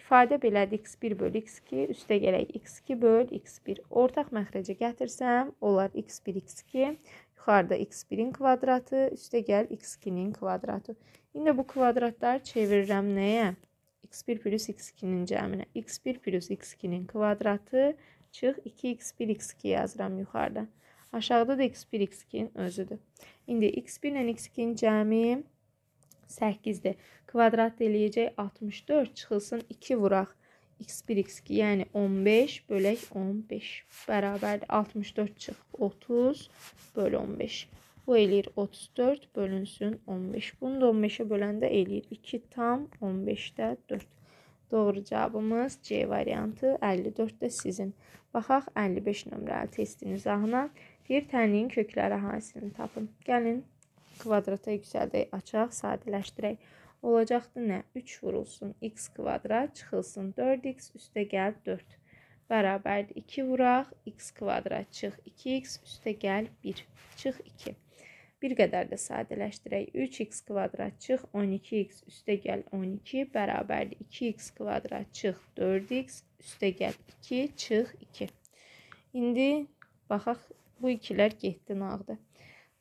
ifadə belədir x1 böl x2 üstə gələk x2 böl x1. Ortaq məxrəcə gətirsəm, olar x1 x2. Yuxarıda x1-in kvadratı, üstə gəl x2-nin kvadratı. İndi bu kvadratları çevirirəm nəyə? x1 plus x2-nin cəminə. x1 plus x2-nin kvadratı çıx 2x1 x2 yazıram yuxarıda. Aşağıda da x1 x2-nin özüdür. İndi x1 ilə x2-nin cəmi 8-dir. Kvadrat eləyəcək 64, çıxılsın 2 vuraq. x1, x2, yəni 15 bölək 15 bərabərdir. 64 çıx, 30 böl 15. Bu eləyir 34, bölünsün 15. Bunu da 15-ə böləndə eləyir 2 tam 15-də 4. Doğru cavabımız C variantı 54-də sizin. Baxaq 55 nömrəli testin izahına. Bir tənin kökləri hansını tapın. Gəlin kvadrata yüksəldək, açaq, sadələşdirək. Olacaqdı nə? 3 vurulsun, x kvadrat çıxılsın 4x üstə gəl 4. Bərabərdir 2 vuraq, x kvadrat çıx 2x üstə gəl 1, çıx 2. Bir qədər də sadələşdirək. 3x kvadrat çıx 12x üstə gəl 12 bərabərdir 2x kvadrat çıx 4x üstə gəl 2 çıx 2. İndi baxaq bu ikilər getdi nağdı.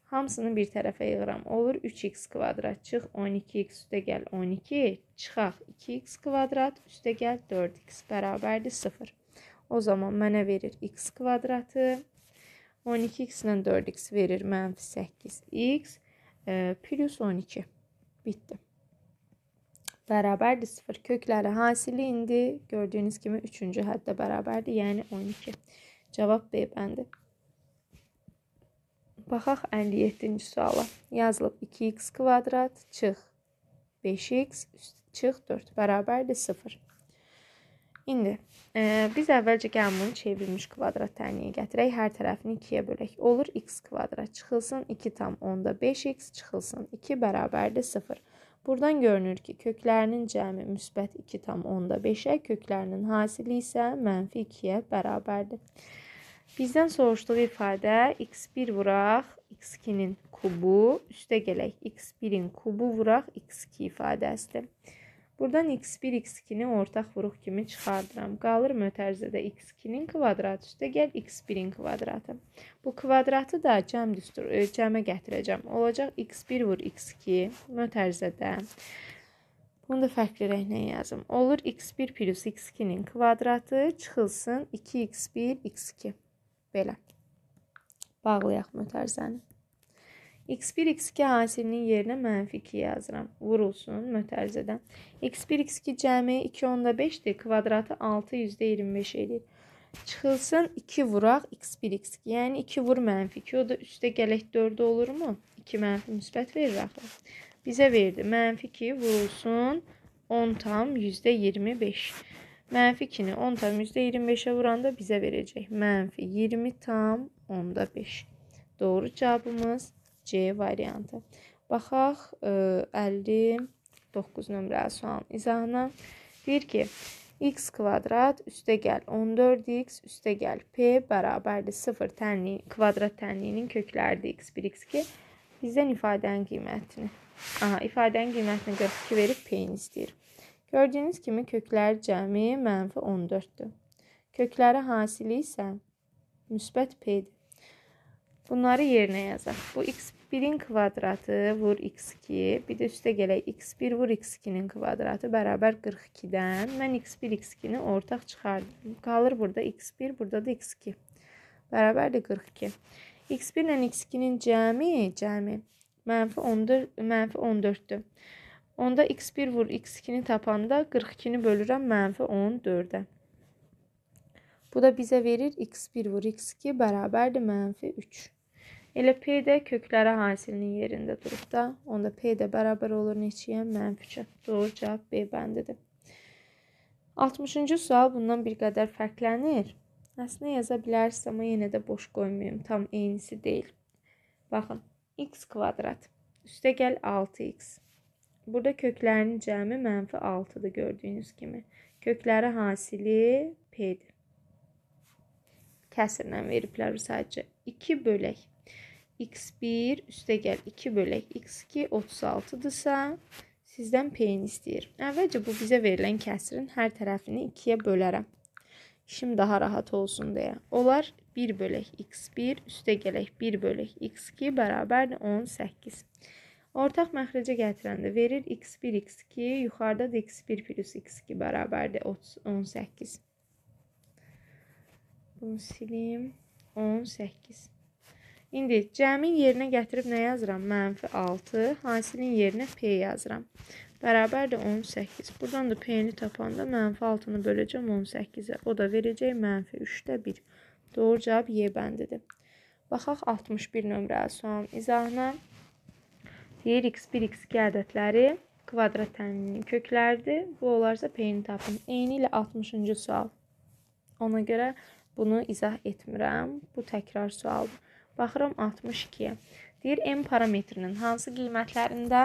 Hamısını bir tərəfə yığıram. Olur 3x kvadrat çıx 12x üstə gəl 12 çıxaq 2x kvadrat üstə gəl 4x bərabərdir 0. O zaman mənə verir x kvadratı 12x ilə 4x verir mənfi 8x e, plus 12. Bitdi. Bərabərdir 0. Kökləri hasili indi gördüyünüz kimi 3-cü həddə bərabərdir, yəni 12. Cavab B bəndi. Baxaq 57-ci suala. Yazılıb 2x kvadrat çıx 5x çıx 4 bərabərdir 0. İndi e, biz əvvəlcə gəlmanı çevrilmiş kvadrat tənliyə gətirək. Hər tərəfini 2-yə bölək. Olur x kvadrat çıxılsın 2 tam 10-da 5x çıxılsın 2 bərabərdir 0. Buradan görünür ki, köklərinin cəmi müsbət 2 tam 10-da 5-ə, köklərinin hasili isə mənfi 2-yə bərabərdir. Bizdən soruşduğu ifadə x1 vuraq x2-nin kubu üstə gələk x1-in kubu vuraq x2 ifadəsidir. Buradan x1 x2-ni ortaq vuruq kimi çıxardıram. Qalır mötərizədə x2-nin kvadratı üstə gəl x1-in kvadratı. Bu kvadratı da cəm düstur e, cəmə gətirəcəm. Olacaq x1 vur x2 mötərizədə. Bunu da fərqli rəhnə yazım. Olur x1 plus x2-nin kvadratı çıxılsın 2x1 x2. Belə. Bağlayaq mötərizəni. X1, X2 hasilinin yerinə mənfi 2 yazıram. Vurulsun mötərizədən. X1, X2 cəmi 2 onda 5-dir. Kvadratı 6 %25 edir. Çıxılsın 2 vuraq X1, X2. Yəni 2 vur mənfi 2. O da üstə gələk 4 olurmu? 2 mənfi müsbət verir axı. Bizə verdi. Mənfi 2 vurulsun 10 tam %25. Mənfi 2-ni 10 tam %25-ə vuranda bizə verəcək. Mənfi 20 tam 10-da 5. Doğru cavabımız C variantı. Baxaq 59 e, nömrəli sualın izahına. Deyir ki, x kvadrat üstə gəl 14x üstə gəl p bərabərdir 0 tənliyi, kvadrat tənliyinin kökləridir x1, x2. Bizdən ifadənin qiymətini. Aha, ifadənin qiymətini 42 verib p-ni istəyir. Gördüyünüz kimi kökləri cəmi mənfi 14-dür. Kökləri hasili isə müsbət p-dir. Bunları yerinə yazaq. Bu x1-in kvadratı vur x2, bir də üstə gələk x1 vur x2-nin kvadratı bərabər 42-dən. Mən x1 x2-ni ortaq çıxardım. Qalır burada x1, burada da x2. Bərabərdir 42. x1 ilə x2-nin cəmi, cəmi mənfi 14, mənfi 14-dür. Onda x1 vur x2-ni tapanda 42-ni bölürəm mənfi 14-ə. Bu da bizə verir x1 vur x2 bərabərdir mənfi 3. Elə p də kökləri hasilinin yerində durub da, onda p də bərabər olur neçəyə? Mənfi 3-ə. Doğru cavab B bəndidir. 60-cı sual bundan bir qədər fərqlənir. Əslində yaza bilərsiz, amma yenə də boş qoymayım. Tam eynisi deyil. Baxın, x kvadrat üstə gəl 6x. Burada köklərinin cəmi mənfi 6-dır gördüyünüz kimi. Kökləri hansili P-dir. Kəsirlə veriblər sadəcə. 2 bölək. X1 üstə gəl 2 bölək. X2 36-dırsa sizdən P-ni istəyir. Əvvəlcə bu bizə verilən kəsirin hər tərəfini 2-yə bölərəm. İşim daha rahat olsun deyə. Onlar 1 bölək x1 üstə gələk 1 bölək x2 bərabərdir 18. Ortaq məxrəcə gətirəndə verir x1, x2, yuxarıda da x1 plus x2 bərabərdir 18. Bunu silim. 18. İndi cəmin yerinə gətirib nə yazıram? Mənfi 6. Hansinin yerinə p yazıram. Bərabərdir 18. Buradan da p-ni tapanda mənfi 6-nı böləcəm 18-ə. O da verəcək mənfi 3-də 1. Doğru cavab y bəndidir. Baxaq 61 nömrəli sualın izahına deyir x1, x2 ədədləri kvadrat təliminin kökləridir. Bu olarsa p-ni tapın. Eyni ilə 60-cı sual. Ona görə bunu izah etmirəm. Bu təkrar sualdır. Baxıram 62-yə. Deyir m parametrinin hansı qiymətlərində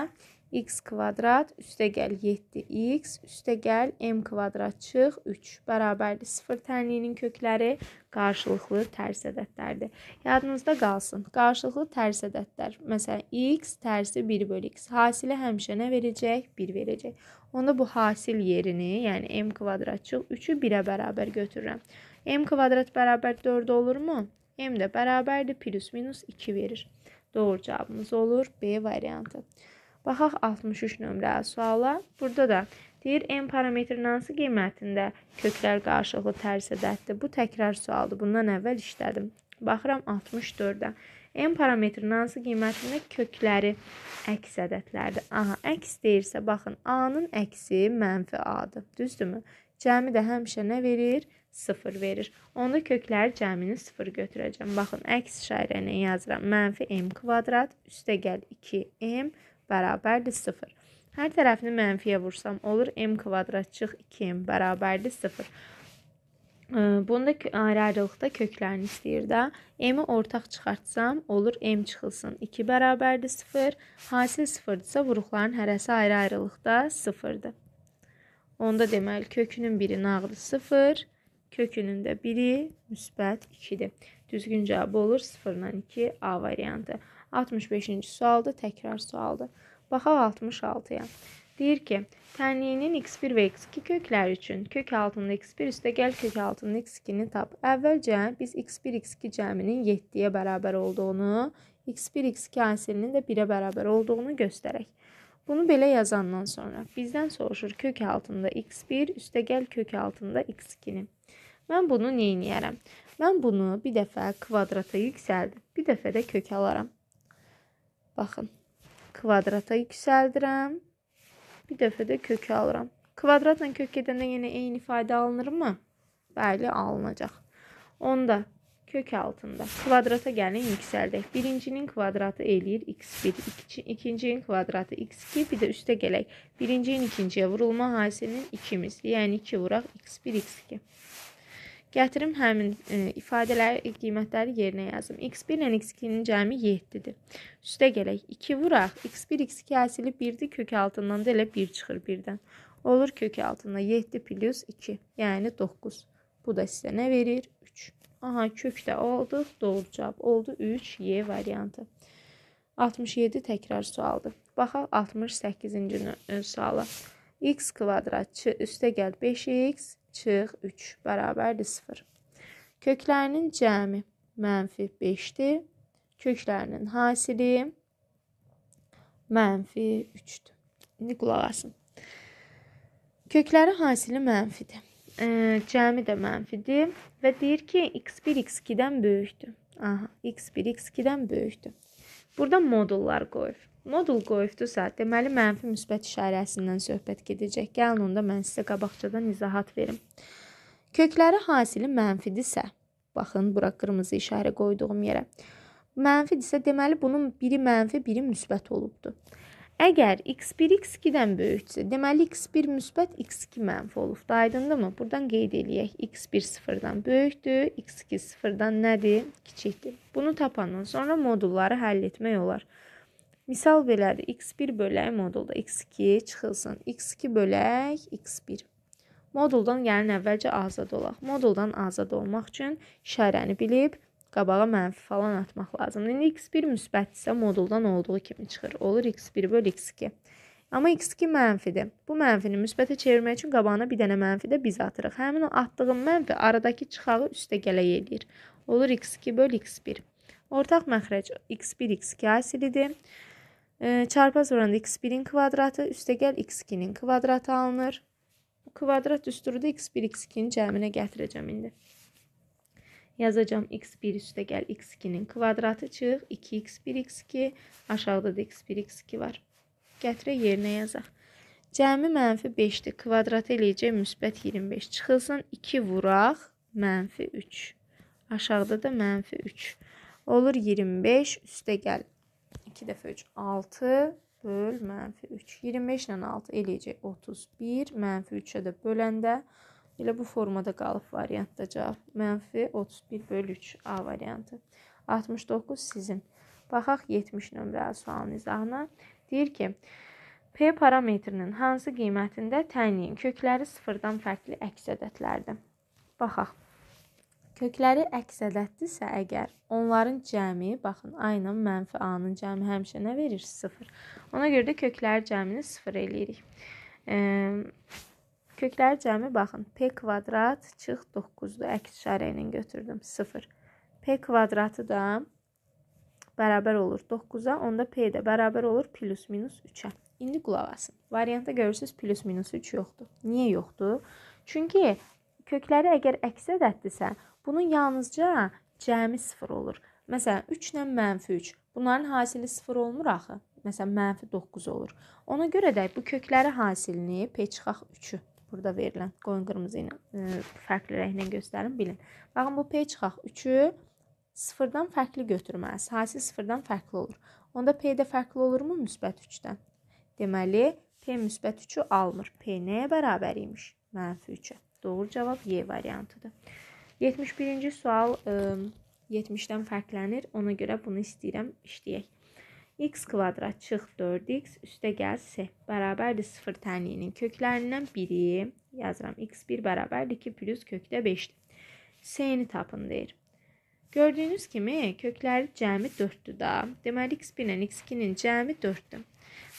x kvadrat üstə gəl 7x üstə gəl m kvadrat çıx 3 bərabərdir 0 tənliyinin kökləri qarşılıqlı tərs ədədlərdir. Yadınızda qalsın. Qarşılıqlı tərs ədədlər. Məsələn x tərsi 1 bölü x hasilə həmişə nə verəcək? 1 verəcək. Onda bu hasil yerini, yəni m kvadrat çıx 3-ü 1-ə bərabər götürürəm. m kvadrat bərabər 4 olurmu? m də bərabərdir, plus minus 2 verir. Doğru cavabımız olur B variantı. Baxaq 63 nömrəli suala. Burada da deyir M parametrinin hansı qiymətində köklər qarşılıqlı tərs ədəddir? Bu təkrar sualdır. Bundan əvvəl işlədim. Baxıram 64-də. M parametrinin hansı qiymətində kökləri əks ədədlərdir? Aha, əks deyirsə, baxın, A-nın əksi mənfi A-dır. Düzdürmü? Cəmi də həmişə nə verir? 0 verir. Onda kökləri cəmini 0 götürəcəm. Baxın, əks işarə ilə yazıram. Mənfi m kvadrat üstə gəl 2m bərabərdir 0. Hər tərəfini mənfiyə vursam olur m kvadratçıq 2m bərabərdir 0. Bunda ayrı-ayrılıqda köklərini istəyir də. M-i ortaq çıxartsam olur M çıxılsın. 2 bərabərdir 0. Hasil 0-dırsa vuruqların hərəsi ayrı-ayrılıqda 0-dır. Onda deməli kökünün biri nağdı 0, kökünün də biri müsbət 2-dir. Düzgün cavabı olur 0-2 A variantı. 65-ci sualdır, təkrar sualdır. Baxaq 66-ya. Deyir ki, tənliyinin x1 və x2 kökləri üçün kök altında x1 üstə gəl kök altında x2-ni tap. Əvvəlcə biz x1, x2 cəminin 7-yə bərabər olduğunu, x1, x2 asilinin də 1-ə bərabər olduğunu göstərək. Bunu belə yazandan sonra bizdən soruşur kök altında x1 üstə gəl kök altında x2-ni. Mən bunu neyniyərəm? Mən bunu bir dəfə kvadrata yüksəldim, bir dəfə də kök alaram. Baxın. Kvadrata yüksəldirəm. Bir dəfə də kökü alıram. Kvadratla kök gedəndə yenə eyni ifadə alınırmı? Bəli, alınacaq. Onda kök altında kvadrata gəlin yüksəldək. Birincinin kvadratı eləyir x1, ikincinin kvadratı x2, bir də üstə gələk. Birincinin ikinciyə vurulma hasilinin 2-miz, yəni 2 vuraq x1, x2. Gətirim həmin e, ifadələri, qiymətləri yerinə yazım. x1 ilə x2-nin cəmi 7-dir. Üstə gələk. 2 vuraq. x1, x2 əsili 1-dir. Kök altından da elə 1 çıxır birdən. Olur kök altında 7 plus 2. Yəni 9. Bu da sizə nə verir? 3. Aha, kök də aldıq. Doğru cavab oldu 3 Y variantı. 67 təkrar sualdır. Baxaq 68-ci e, suala. x kvadrat üstə gəl 5x çıx 3 bərabərdir 0. Köklərinin cəmi mənfi 5-dir. Köklərinin hasili mənfi 3-dür. İndi qulaq asın. Kökləri hasili mənfidir. E, cəmi də mənfidir və deyir ki, x1 x2-dən böyükdür. Aha, x1 x2-dən böyükdür. Burada modullar qoyur. Modul qoyubdusa, deməli mənfi müsbət işarəsindən söhbət gedəcək. Gəlin onda mən sizə qabaqcadan izahat verim. Kökləri hasili mənfidirsə, baxın bura qırmızı işarə qoyduğum yerə. Mənfidirsə, deməli bunun biri mənfi, biri müsbət olubdu. Əgər x1 x2-dən böyükdür, deməli x1 müsbət, x2 mənfi olubdur. Aydındırmı? Burdan qeyd eləyək. x1 sıfırdan böyükdür, x2 sıfırdan nədir? Kiçikdir. Bunu tapandan sonra modulları həll etmək olar. Misal belədir. X1 bölək modulda X2 çıxılsın. X2 bölək X1. Moduldan gəlin əvvəlcə azad olaq. Moduldan azad olmaq üçün işarəni bilib qabağa mənfi falan atmaq lazımdır. İndi x1 müsbətdirsə moduldan olduğu kimi çıxır. Olur x1 böl x2. Amma x2 mənfidir. Bu mənfini müsbətə çevirmək üçün qabağına bir dənə mənfi də biz atırıq. Həmin o atdığım mənfi aradakı çıxağı üstə gələk eləyir. Olur x2 böl x1. Ortaq məxrəc x1, x2 asilidir çarpaz oranında x1'in kvadratı üstəgəl x2-nin kvadratı alınır. Bu kvadrat düsturu da x1 x2-nin cəminə gətirəcəm indi. Yazacağam x1 üstəgəl x2-nin kvadratı çıx 2x1 x2 aşağıda da x1 x2 var. Gətirə yerinə yazaq. Cəmi mənfi 5-dir. Kvadratı eləyəcək müsbət 25 çıxılsın. 2 vuraq mənfi 3. Aşağıda da mənfi 3. Olur 25 üstəgəl 2 dəfə 3 6 böl mənfi 3. 25 ilə 6 eləyəcək 31. Mənfi 3-ə də böləndə elə bu formada qalıb variantda cavab. Mənfi 31 böl 3 A variantı. 69 sizin. Baxaq 70 nömrəli sualın izahına. Deyir ki, P parametrinin hansı qiymətində tənliyin kökləri sıfırdan fərqli əks ədədlərdir? Baxaq. Kökləri əks ədəddirsə əgər, onların cəmi, baxın, A-nın mənfi A-nın cəmi həmişə nə verir? 0. Ona görə də kökləri cəmini 0 eləyirik. E, kökləri cəmi, baxın, P kvadrat çıx 9-dur. Əks işarə ilə götürdüm. 0. P kvadratı da bərabər olur 9-a, onda P də bərabər olur plus minus 3-ə. İndi qulaq asın. Variantda görürsünüz plus minus 3 yoxdur. Niyə yoxdur? Çünki kökləri əgər əks ədəddirsə, Bunun yalnızca cəmi sıfır olur. Məsələn, 3 ilə mənfi 3. Bunların hasili sıfır olmur axı. Məsələn, mənfi 9 olur. Ona görə də bu kökləri hasilini P çıxaq 3-ü burada verilən qoyun qırmızı ilə ə, e, fərqli rənglə göstərin bilin. Baxın bu P çıxaq 3-ü sıfırdan fərqli götürməlisən. Hasil sıfırdan fərqli olur. Onda P də fərqli olurmu müsbət 3-dən? Deməli, P müsbət 3-ü almır. P nəyə bərabər imiş? Mənfi 3-ə. Doğru cavab Y variantıdır. 71-ci sual ə, 70-dən fərqlənir. Ona görə bunu istəyirəm işləyək. x kvadrat çıx 4x üstə gəl s bərabərdir 0 tənliyinin köklərindən biri yazıram. x1 bərabərdir 2 plus kökdə 5-dir. s-ni tapın deyir. Gördüyünüz kimi kökləri cəmi 4-dür da. Deməli x1 ilə x2-nin cəmi 4-dür.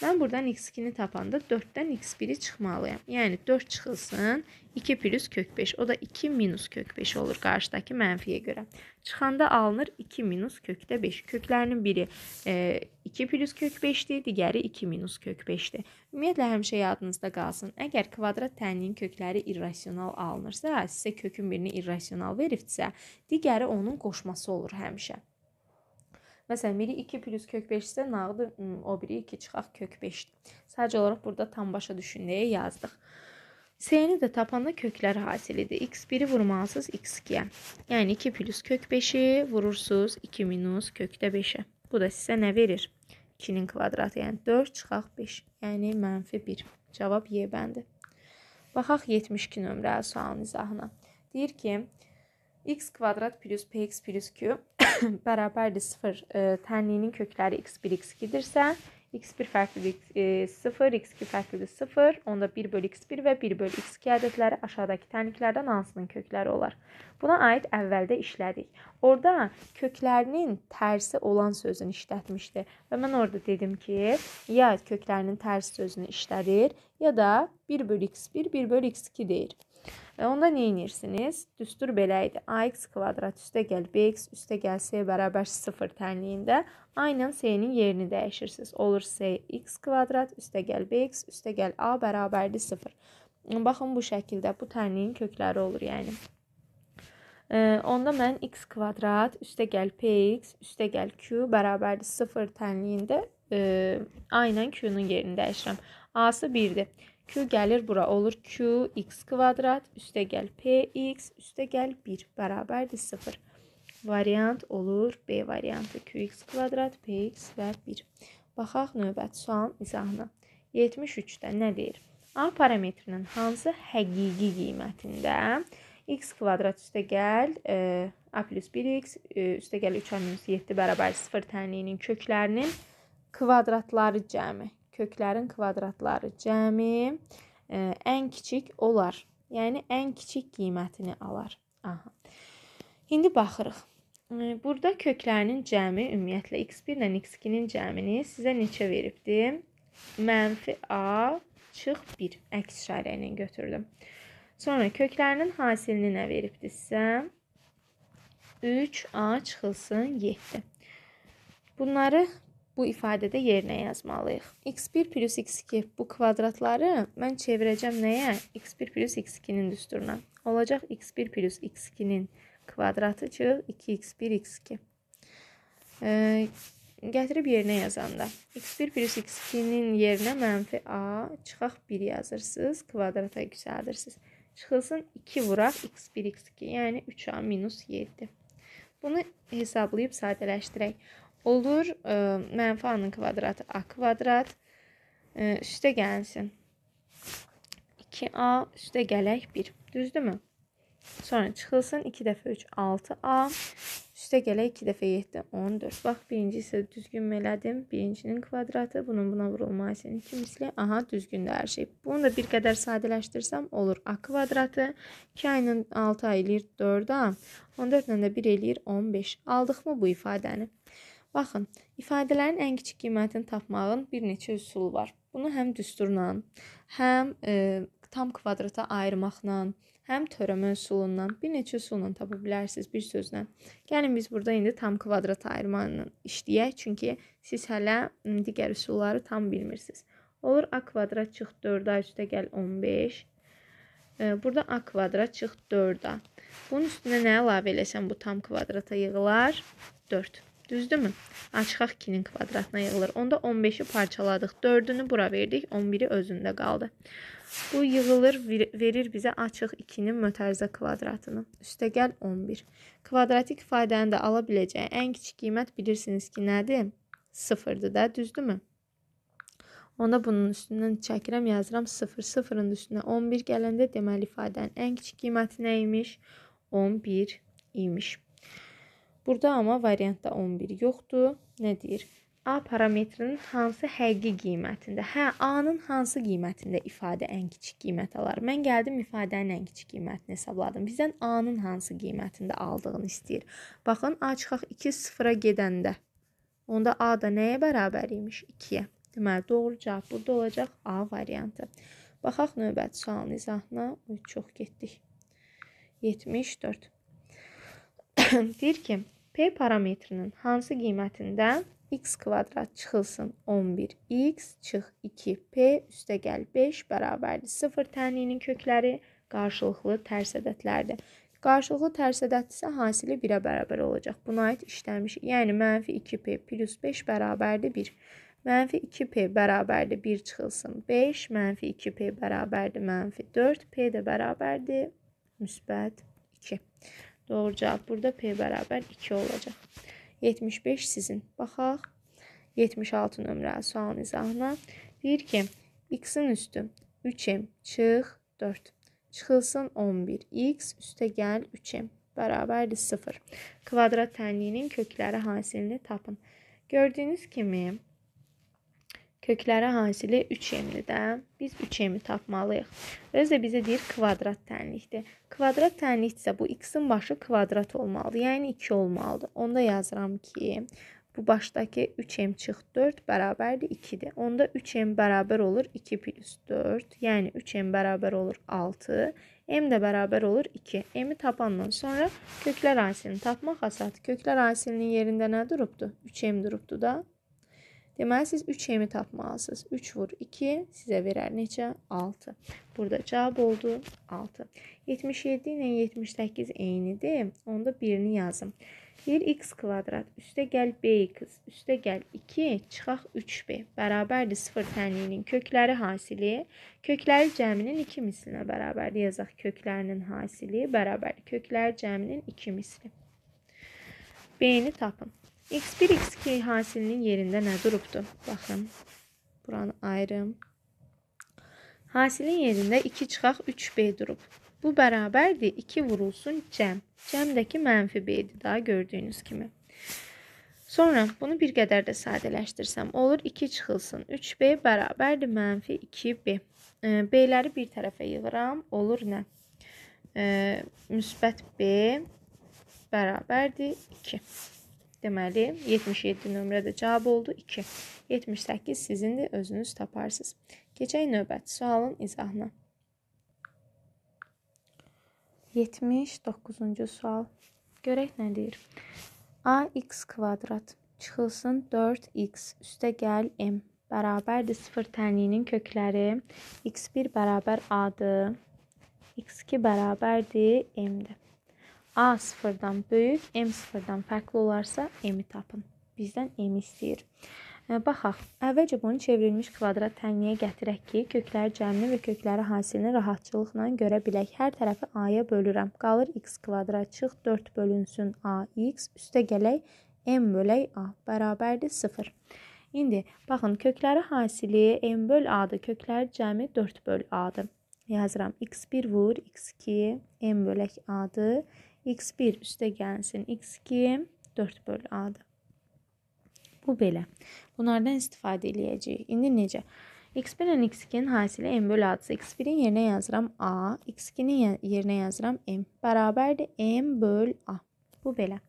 Mən buradan x2-ni tapanda 4-dən x1-i çıxmalıyam. Yəni 4 çıxılsın, 2 plus kök 5. O da 2 minus kök 5 olur qarşıdakı mənfiyə görə. Çıxanda alınır 2 minus kökdə 5. Köklərinin biri e, 2 plus kök 5-dir, digəri 2 minus kök 5-dir. Ümumiyyətlə, həmişə yadınızda qalsın. Əgər kvadrat tənliyin kökləri irrasional alınırsa, sizə kökün birini irrasional veribdirsə, digəri onun qoşması olur həmişə. Məsələn, biri 2 plus kök 5 isə nağdı, o biri 2 çıxaq kök 5-dir. Sadəcə olaraq burada tam başa düşün deyə yazdıq. C-ni də tapanda köklər hasilidir. X1-i vurmalısınız X2-yə. Yəni 2 plus kök 5-i vurursunuz 2 minus kökdə 5-ə. Bu da sizə nə verir? 2-nin kvadratı, yəni 4 çıxaq 5, yəni mənfi 1. Cavab Y bəndi. Baxaq 72 nömrəli sualın izahına. Deyir ki, x kvadrat plus px plus q bərabərdir 0 e, tənliyinin kökləri x1, x2-dirsə, x1 fərqlilik e, 0, x2 fərqlilik 0, onda 1 bölü x1 və 1 bölü x2 ədədləri aşağıdakı tənliklərdən hansının kökləri olar? Buna aid əvvəldə işlədik. Orda köklərinin tərsi olan sözünü işlətmişdi və mən orada dedim ki, ya köklərinin tərsi sözünü işlədir, ya da 1 bölü x1, 1 bölü x2 deyir. Və e, onda nə edirsiniz? Düstur belə idi. AX kvadrat üstə gəl BX üstə gəl C bərabər 0 tənliyində aynən C-nin yerini dəyişirsiniz. Olur CX kvadrat üstə gəl BX üstə gəl A bərabərdir 0. Baxın bu şəkildə bu tənliyin kökləri olur, yəni. E, onda mən x kvadrat üstə gəl px üstə gəl q bərabərdir 0 tənliyində ə, e, aynən q-nun yerini dəyişirəm. A-sı 1-dir. Q gəlir bura olur Q x kvadrat üstə gəl P x üstə gəl 1 bərabərdir 0. Variant olur B variantı Q x kvadrat P x və 1. Baxaq növbəti sualın izahına. 73-də nə deyir? A parametrinin hansı həqiqi qiymətində x kvadrat üstə gəl e, a plus 1x e, üstə gəl 3a minus 7 bərabər 0 tənliyinin köklərinin kvadratları cəmi köklərin kvadratları cəmi ə, e, ən kiçik olar. Yəni ən kiçik qiymətini alar. Aha. İndi baxırıq. E, burada köklərinin cəmi ümumiyyətlə x1 ilə x2-nin cəmini sizə neçə veribdi? Mənfi a çıx 1 əks işarə ilə götürdüm. Sonra köklərinin hasilini nə veribdi sizə? 3a çıxılsın 7. Bunları bu ifadədə yerinə yazmalıyıq. x1 plus x2 bu kvadratları mən çevirəcəm nəyə? x1 plus x2-nin düsturuna. Olacaq x1 plus x2-nin kvadratı çıx 2x1 x2. E, gətirib yerinə yazanda. x1 plus x2-nin yerinə mənfi a çıxaq 1 yazırsınız, kvadrata yüksəldirsiniz. Çıxılsın 2 vuraq x1 x2, yəni 3a minus 7. Bunu hesablayıb sadələşdirək olur. E, mənfanın kvadratı a kvadrat. E, üstə gəlsin. 2a üstə gələk 1. Düzdürmü? Sonra çıxılsın 2 dəfə 3 6a. Üstə gələk 2 dəfə 7 14. Bax birinci isə düzgün elədim. Birincinin kvadratı bunun buna vurulmasının 2 misli. Aha düzgündür hər şey. Bunu da bir qədər sadələşdirsəm olur. A kvadratı 2 ayının 6 eləyir 4a. 14 ilə də 1 eləyir 15. Aldıq mı bu ifadəni? Baxın, ifadələrin ən kiçik qiymətini tapmağın bir neçə üsulu var. Bunu həm düsturla, həm e, tam kvadrata ayırmaqla, həm törəmə üsulundan, bir neçə üsulla tapa bilərsiniz bir sözlə. Gəlin biz burada indi tam kvadrat ayırma ilə işləyək, çünki siz hələ digər üsulları tam bilmirsiniz. Olur a kvadrat çıx 4-a üstə gəl 15. E, burada a kvadrat çıx 4-a. Bunun üstünə nə əlavə eləsəm bu tam kvadrata yığılar? 4. Düzdürmü? A çıxaq 2-nin kvadratına yığılır. Onda 15-i parçaladıq. 4-ünü bura verdik. 11-i özündə qaldı. Bu yığılır, verir bizə açıq 2-nin mötərizə kvadratını. Üstə gəl 11. Kvadratik ifadənin də ala biləcəyi ən kiçik qiymət bilirsiniz ki, nədir? 0-dır da, düzdürmü? Onda bunun üstündən çəkirəm, yazıram 0, 0-ın üstünə 11 gələndə deməli ifadənin ən kiçik qiyməti nə imiş? 11 imiş. Burada amma variantda 11 yoxdur. Nə deyir? A parametrinin hansı həqiqi qiymətində? Hə, A-nın hansı qiymətində ifadə ən kiçik qiymət alar? Mən gəldim ifadənin ən kiçik qiymətini hesabladım. Bizdən A-nın hansı qiymətində aldığını istəyir. Baxın, A çıxaq 2 sıfıra gedəndə. Onda A da nəyə bərabər imiş? 2-yə. Deməli, doğru cavab burada olacaq A variantı. Baxaq növbəti sualın izahına. Çox getdik. 74. deyir ki, p parametrinin hansı qiymətində x kvadrat çıxılsın 11x çıx 2p üstəgəl 5 bərabərdir 0 tənliyinin kökləri qarşılıqlı tərs ədədlərdir. Qarşılıqlı tərs ədəd isə hasili 1-ə bərabər olacaq. Buna aid işləmiş. Yəni mənfi 2p plus 5 bərabərdir 1. Mənfi 2p bərabərdir 1 çıxılsın 5. Mənfi 2p bərabərdir mənfi 4. p də bərabərdir müsbət 2. Doğru cavab burada P bərabər 2 olacaq. 75 sizin. Baxaq. 76 nömrəli sualın izahına deyir ki, x-in üstü 3m çıx 4. Çıxılsın 11. x üstə gəl 3m bərabərdir 0. Kvadrat tənliyinin kökləri hasilini tapın. Gördüyünüz kimi Kökləri hansili 3 yemlidir. Biz 3 yemi tapmalıyıq. Özü də bizə deyir kvadrat tənlikdir. Kvadrat tənlikdirsə bu x-in başı kvadrat olmalıdır. Yəni 2 olmalıdır. Onda yazıram ki, bu başdakı 3m çıx 4 bərabərdir 2-dir. Onda 3m bərabər olur 2 plus 4. Yəni 3m bərabər olur 6. M də bərabər olur 2. M-i tapandan sonra köklər hasilini tapmaq asandır. Köklər hasilinin yerində nə durubdu? 3m durubdu da. Deməli siz 3 yemi tapmalısınız. 3 vur 2 sizə verər neçə? 6. Burada cavab oldu 6. 77 ilə 78 eynidir. Onda birini yazım. Deyir x kvadrat üstə gəl b-x üstə gəl 2 çıxaq 3b bərabərdir 0 tənliyinin kökləri hasili kökləri cəminin 2 mislinə bərabərdir yazaq köklərinin hasili bərabərdir kökləri cəminin 2 misli. B-ni tapın. X1, X2 hansının yerində nə durubdur? Baxın. Buranı ayırım. Hasilin yerində 2 çıxaq 3B durub. Bu bərabərdir 2 vurulsun cəm. Cəmdəki mənfi B-dir daha gördüyünüz kimi. Sonra bunu bir qədər də sadələşdirsəm olur 2 çıxılsın. 3B bərabərdir mənfi 2B. E, B-ləri bir tərəfə yığıram. Olur nə? E, müsbət B bərabərdir 2. Deməli 77 nömrədə cavab oldu 2. 78 sizindir, özünüz taparsınız. Keçək növbəti sualın izahına. 79-cu sual. Görək nə deyir? AX kvadrat çıxılsın 4x üstə gəl m bərabərdir 0 tənliyinin kökləri x1 bərabər a-dır. x2 bərabərdir m-dir. A sıfırdan böyük, M sıfırdan fərqli olarsa M-i tapın. Bizdən M istəyir. E, baxaq, əvvəlcə bunu çevrilmiş kvadrat tənliyə gətirək ki, kökləri cəmini və kökləri hasilini rahatçılıqla görə bilək. Hər tərəfi A-ya bölürəm. Qalır x kvadrat, çıx 4 bölünsün AX, üstə gələk M bölək A, bərabərdir 0. İndi, baxın, kökləri hasili M böl A-dır, kökləri cəmi 4 böl A-dır. Yazıram, x1 vur, x2, M bölək A-dır, x1 üste gelsin x2 4 bölü a'da. Bu böyle. Bunlardan istifadə eləyəcəyik. İndi necə? x 1 x 2 hasili m bölü atısı. x 1 yerine yerinə yazıram a, x 2 yerine yerinə yazıram m. Bərabərdir m bölü a. Bu böyle.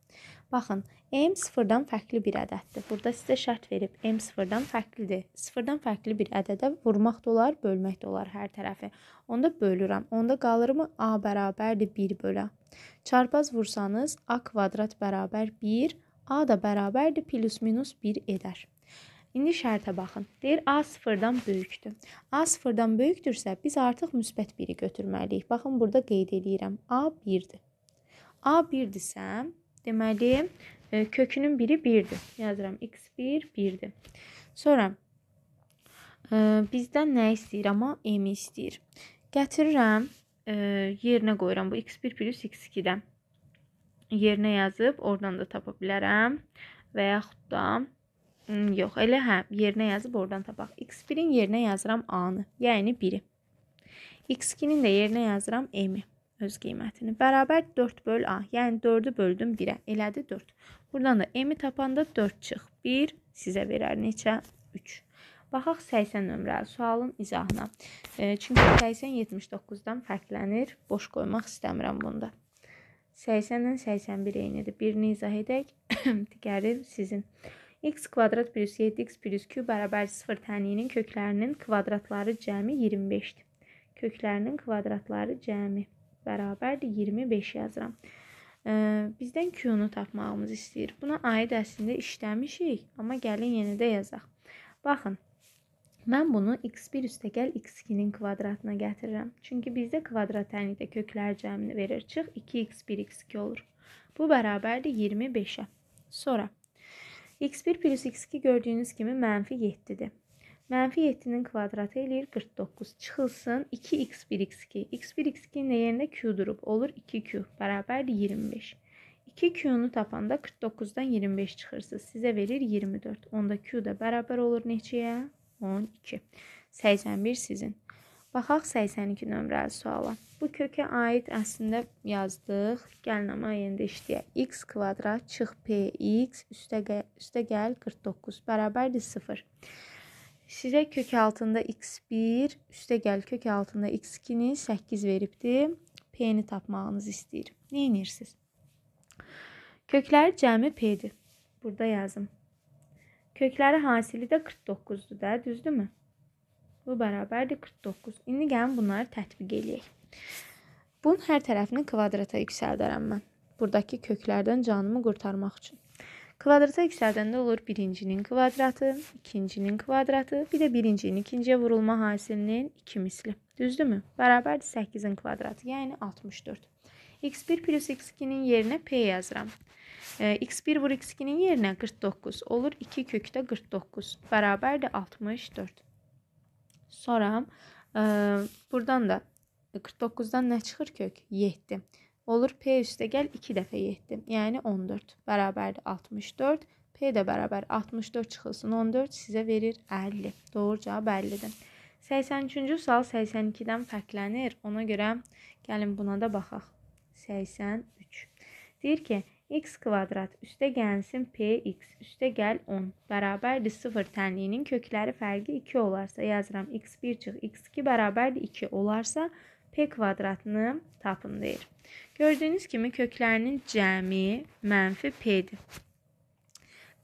Baxın, M sıfırdan fərqli bir ədəddir. Burada sizə şərt verib, M sıfırdan fərqlidir. Sıfırdan fərqli bir ədədə vurmaq da olar, bölmək də olar hər tərəfi. Onda bölürəm. Onda qalırmı? A bərabərdir 1 bölə. Çarpaz vursanız, A kvadrat bərabər 1, A da bərabərdir, plus minus 1 edər. İndi şərtə baxın. Deyir A sıfırdan böyükdür. A sıfırdan böyükdürsə, biz artıq müsbət 1-i götürməliyik. Baxın, burada qeyd edirəm. A 1-dir. A 1-dirsə, Deməli, e, kökünün biri 1-dir. Yazıram x1 1-dir. Sonra ə, e, bizdən nə istəyir? Amma m-i istəyir. Gətirirəm, ə, e, yerinə qoyuram bu x1 plus x2-dən. Yerinə yazıb oradan da tapa bilərəm və yaxud da hmm, yox, elə hə, yerinə yazıb oradan tapaq. x1-in yerinə yazıram a-nı, yəni 1-i. x2-nin də yerinə yazıram m-i öz qiymətini. Bərabər 4 böl A, yəni 4-ü böldüm 1-ə, elədi 4. Buradan da M-i tapanda 4 çıx. 1 sizə verər neçə? 3. Baxaq 80 nömrəli sualın izahına. E, çünki 80 79-dan fərqlənir. Boş qoymaq istəmirəm bunda. 80-dən 81 eynidir. Birini izah edək, digəri sizin x kvadrat plus 7x plus q bərabər 0 təniyinin köklərinin kvadratları cəmi 25-dir. Köklərinin kvadratları cəmi bərabərdir 25 yazıram. E, bizdən Q-nu tapmağımız istəyir. Buna aid əslində işləmişik, amma gəlin yenə də yazaq. Baxın, Mən bunu x1 üstəgəl x2-nin kvadratına gətirirəm. Çünki bizdə kvadrat tənlikdə köklər cəmini verir. Çıx 2x1 x2 olur. Bu bərabərdir 25-ə. Sonra x1 plus x2 gördüyünüz kimi mənfi 7-dir. Mənfi 7-nin kvadratı eləyir 49. Çıxılsın 2x 1x2. x1 x2-nin yerinə q durub. Olur 2q bərabər 25. 2Q-nu tapanda 49-dan 25 çıxırsa sizə verir 24. Onda Q da bərabər olur neçəyə? 12. 81 sizin. Baxaq 82 nömrəli suala. Bu kökə aid əslində yazdıq. Gəlin amma yenə işləyək. x kvadrat çıx px üstə, gəl, üstə gəl 49 bərabərdir 0. Sizə kök altında x1 üstə gəl kök altında x2-ni 8 veribdi. P-ni tapmağınızı istəyir. Nə edirsiniz? Kökləri cəmi P-dir. Burada yazım. Kökləri hasili də 49-dur da, düzdürmü? Bu bərabərdir 49. İndi gəlin bunları tətbiq eləyək. Bunun hər tərəfini kvadrata yüksəldərəm mən. Buradakı köklərdən canımı qurtarmaq üçün. Kvadrata yüksəldəndə olur birincinin kvadratı, ikincinin kvadratı, bir də birincinin ikinciyə vurulma hasilinin 2 misli. Düzdürmü? Bərabərdir 8-in kvadratı, yəni 64. x1 plus x2-nin yerinə p yazıram. E, x1 vur x2-nin yerinə 49 olur. 2 kökdə 49 bərabərdir 64. Sonra e, buradan da 49-dan nə çıxır kök? 7. Olur P üstə gəl 2 dəfə 7. Yəni 14 bərabərdir 64. P də bərabər 64 çıxılsın 14 sizə verir 50. Doğru cavab 50-dir. 83-cü sual 82-dən fərqlənir. Ona görə gəlin buna da baxaq. 83. Deyir ki, x kvadrat üstə gəlsin px üstə gəl 10 bərabərdir 0 tənliyinin kökləri fərqi 2 olarsa yazıram x1 çıx x2 bərabərdir 2 olarsa p kvadratını tapın deyir. Gördüyünüz kimi köklərinin cəmi mənfi p-dir.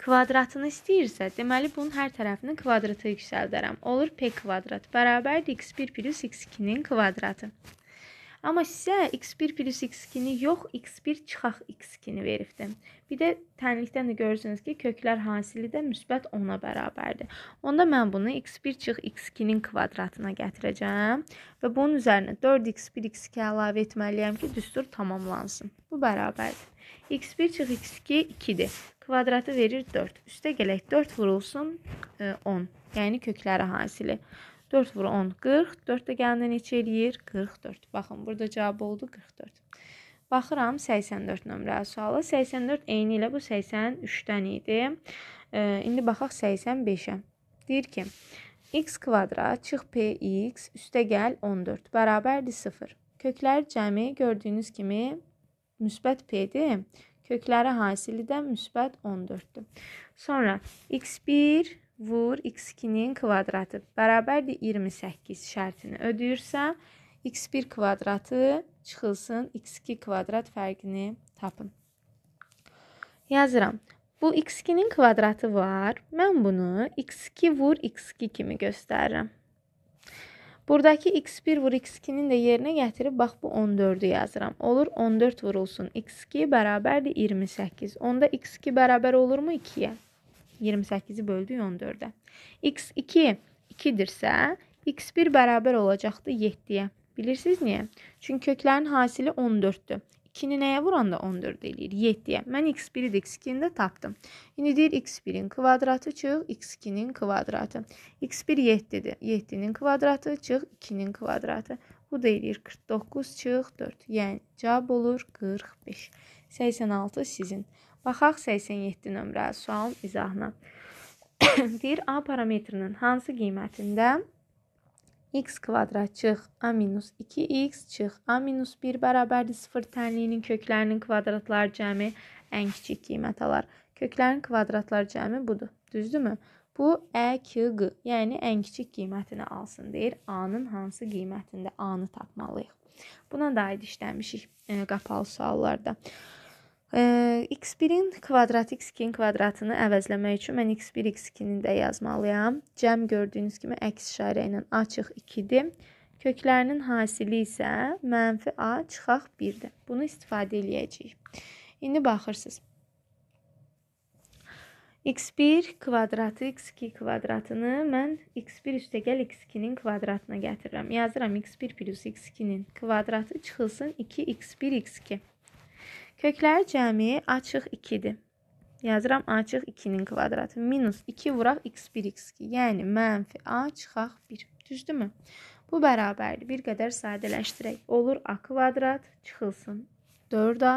Kvadratını istəyirsə, deməli bunun hər tərəfini kvadrata yüksəldərəm. Olur p kvadrat bərabərdir x1 plus x2-nin kvadratı. Amma sizə x1 plus x2-ni yox, x1 çıxaq x2-ni veribdir. Bir də tənlikdən də görürsünüz ki, köklər hansili də müsbət 10-a bərabərdir. Onda mən bunu x1 çıx x2-nin kvadratına gətirəcəm və bunun üzərinə 4x1 x2 əlavə etməliyəm ki, düstur tamamlansın. Bu bərabərdir. x1 çıx x2 2-dir. Kvadratı verir 4. Üstə gələk 4 vurulsun 10. E, yəni kökləri hansili. 4 vur 10, 40. 4 də gəlində neçə eləyir? 44. Baxın, burada cavab oldu 44. Baxıram 84 nömrəli suala. 84 eyni ilə bu 83-dən idi. E, indi baxaq 85-ə. Deyir ki, x kvadrat çıx px üstə gəl 14 bərabərdir 0. Köklər cəmi gördüyünüz kimi müsbət p-dir. Kökləri hasili də müsbət 14-dür. Sonra x1 vur x2-nin kvadratı bərabərdir 28 şərtini ödəyirsə, x1 kvadratı çıxılsın, x2 kvadrat fərqini tapın. Yazıram. Bu x2-nin kvadratı var. Mən bunu x2 vur x2 kimi göstərirəm. Buradakı x1 vur x2-nin də yerinə gətirib, bax bu 14-ü yazıram. Olur 14 vurulsun x2 bərabərdir 28. Onda x2 bərabər olurmu 2-yə? 28-i böldük 14-ə. X2 2-dirsə, X1 bərabər olacaqdı 7-yə. Bilirsiniz niyə? Çünki köklərin hasili 14-dür. 2-ni nəyə vuranda 14 eləyir? 7-yə. Mən x1-i də x2-ni də tapdım. İndi deyir x1-in kvadratı çıx x2-nin kvadratı. x1 7-dir. 7-nin kvadratı çıx 2-nin kvadratı. Bu da eləyir 49 çıx 4. Yəni cavab olur 45. 86 sizin. Baxaq 87 nömrə sualın izahına. Deyir A parametrinin hansı qiymətində x kvadrat çıx a minus 2x çıx a minus 1 bərabərdir 0 tənliyinin köklərinin kvadratlar cəmi ən kiçik qiymət alar. Köklərin kvadratlar cəmi budur. Düzdürmü? Bu ə, e k, q, yəni ən kiçik qiymətini alsın deyir. A-nın hansı qiymətində A-nı tapmalıyıq. Buna dair işləmişik e, qapalı suallarda x1-in kvadratı x2-nin kvadratını əvəzləmək üçün mən x1, x2-ni də yazmalıyam. Cəm gördüyünüz kimi əks işarə ilə açıq 2-dir. Köklərinin hasili isə mənfi a çıxaq 1-dir. Bunu istifadə eləyəcəyik. İndi baxırsınız x1 kvadratı x2 kvadratını mən x1 üstəgəl x2-nin kvadratına gətirirəm. Yazıram x1 plus x2-nin kvadratı çıxılsın 2x1 x2. Kökləri cəmi açıq 2-dir. Yazıram açıq 2-nin kvadratı. Minus 2 vuraq x1, x2. Yəni, mənfi a çıxaq 1. Düzdürmü? Bu bərabərdir. Bir qədər sadələşdirək. Olur a kvadrat çıxılsın 4a.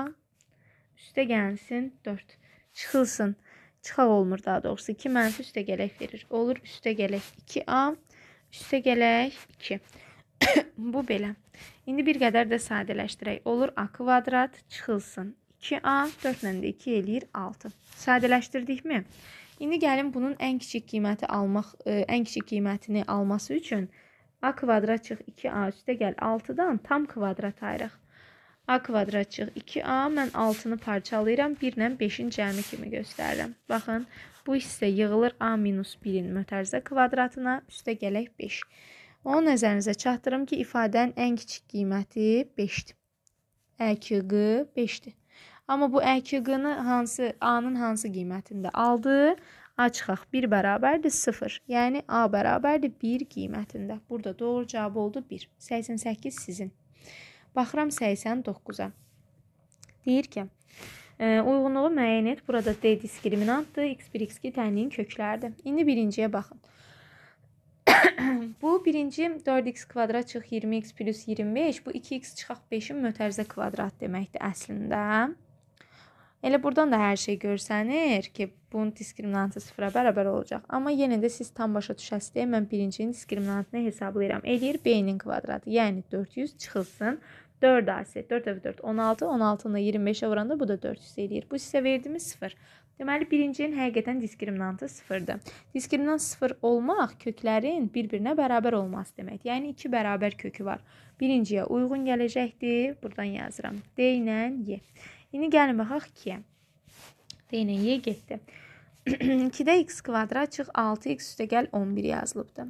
Üstə gəlsin 4. Çıxılsın. Çıxaq olmur daha doğrusu. 2 mənfi üstə gələk verir. Olur üstə gələk 2a. Üstə gələk 2. Bu belə. İndi bir qədər də sadələşdirək. Olur a kvadrat çıxılsın. 2a 4 ilə də 2 eləyir 6. Sadələşdirdikmi? İndi gəlin bunun ən kiçik qiyməti almaq, ə, e, ən kiçik qiymətini alması üçün a kvadrat çıx 2a üstə gəl 6-dan tam kvadrat ayırıq. a kvadrat çıx 2a mən 6-nı parçalayıram, 1 ilə 5-in cəmi kimi göstərirəm. Baxın, bu hissə yığılır a minus 1-in mötərizə kvadratına, üstə gələk 5. Onu nəzərinizə çatdırım ki, ifadənin ən kiçik qiyməti 5-dir. ƏQQ 5-dir. Amma bu ƏQQ-nı hansı A-nın hansı qiymətində aldı? A çıxaq 1 bərabərdir 0. Yəni A bərabərdir 1 qiymətində. Burada doğru cavab oldu 1. 88 sizin. Baxıram 89-a. Deyir ki, e, uyğunluğu müəyyən et. Burada D diskriminantdır, X1, X2 tənliyin kökləridir. İndi birinciyə baxın. bu birinci 4x kvadrat çıx 20x plus 25. Bu 2x çıxaq 5-in mötərizə kvadrat deməkdir əslində. Elə buradan da hər şey görsənir ki, bunun diskriminantı sıfıra bərabər olacaq. Amma yenə də siz tam başa düşəsiz deyə mən birincinin diskriminantını hesablayıram. Eləyir B-nin kvadratı, yəni 400 çıxılsın. 4 AC, 4 öv 4, 16, 16-nı 25-ə vuranda bu da 400 eləyir. Bu sizə verdiyimiz 0. Deməli, birincinin həqiqətən diskriminantı 0-dır. Diskriminant 0 olmaq köklərin bir-birinə bərabər olması deməkdir. Yəni 2 bərabər kökü var. Birinciyə uyğun gələcəkdir. Burdan yazıram. D ilə Y. İndi gəlin baxaq 2-yə. D ilə Y getdi. 2-də x kvadrat çıx 6x üstəgəl 11 yazılıbdı.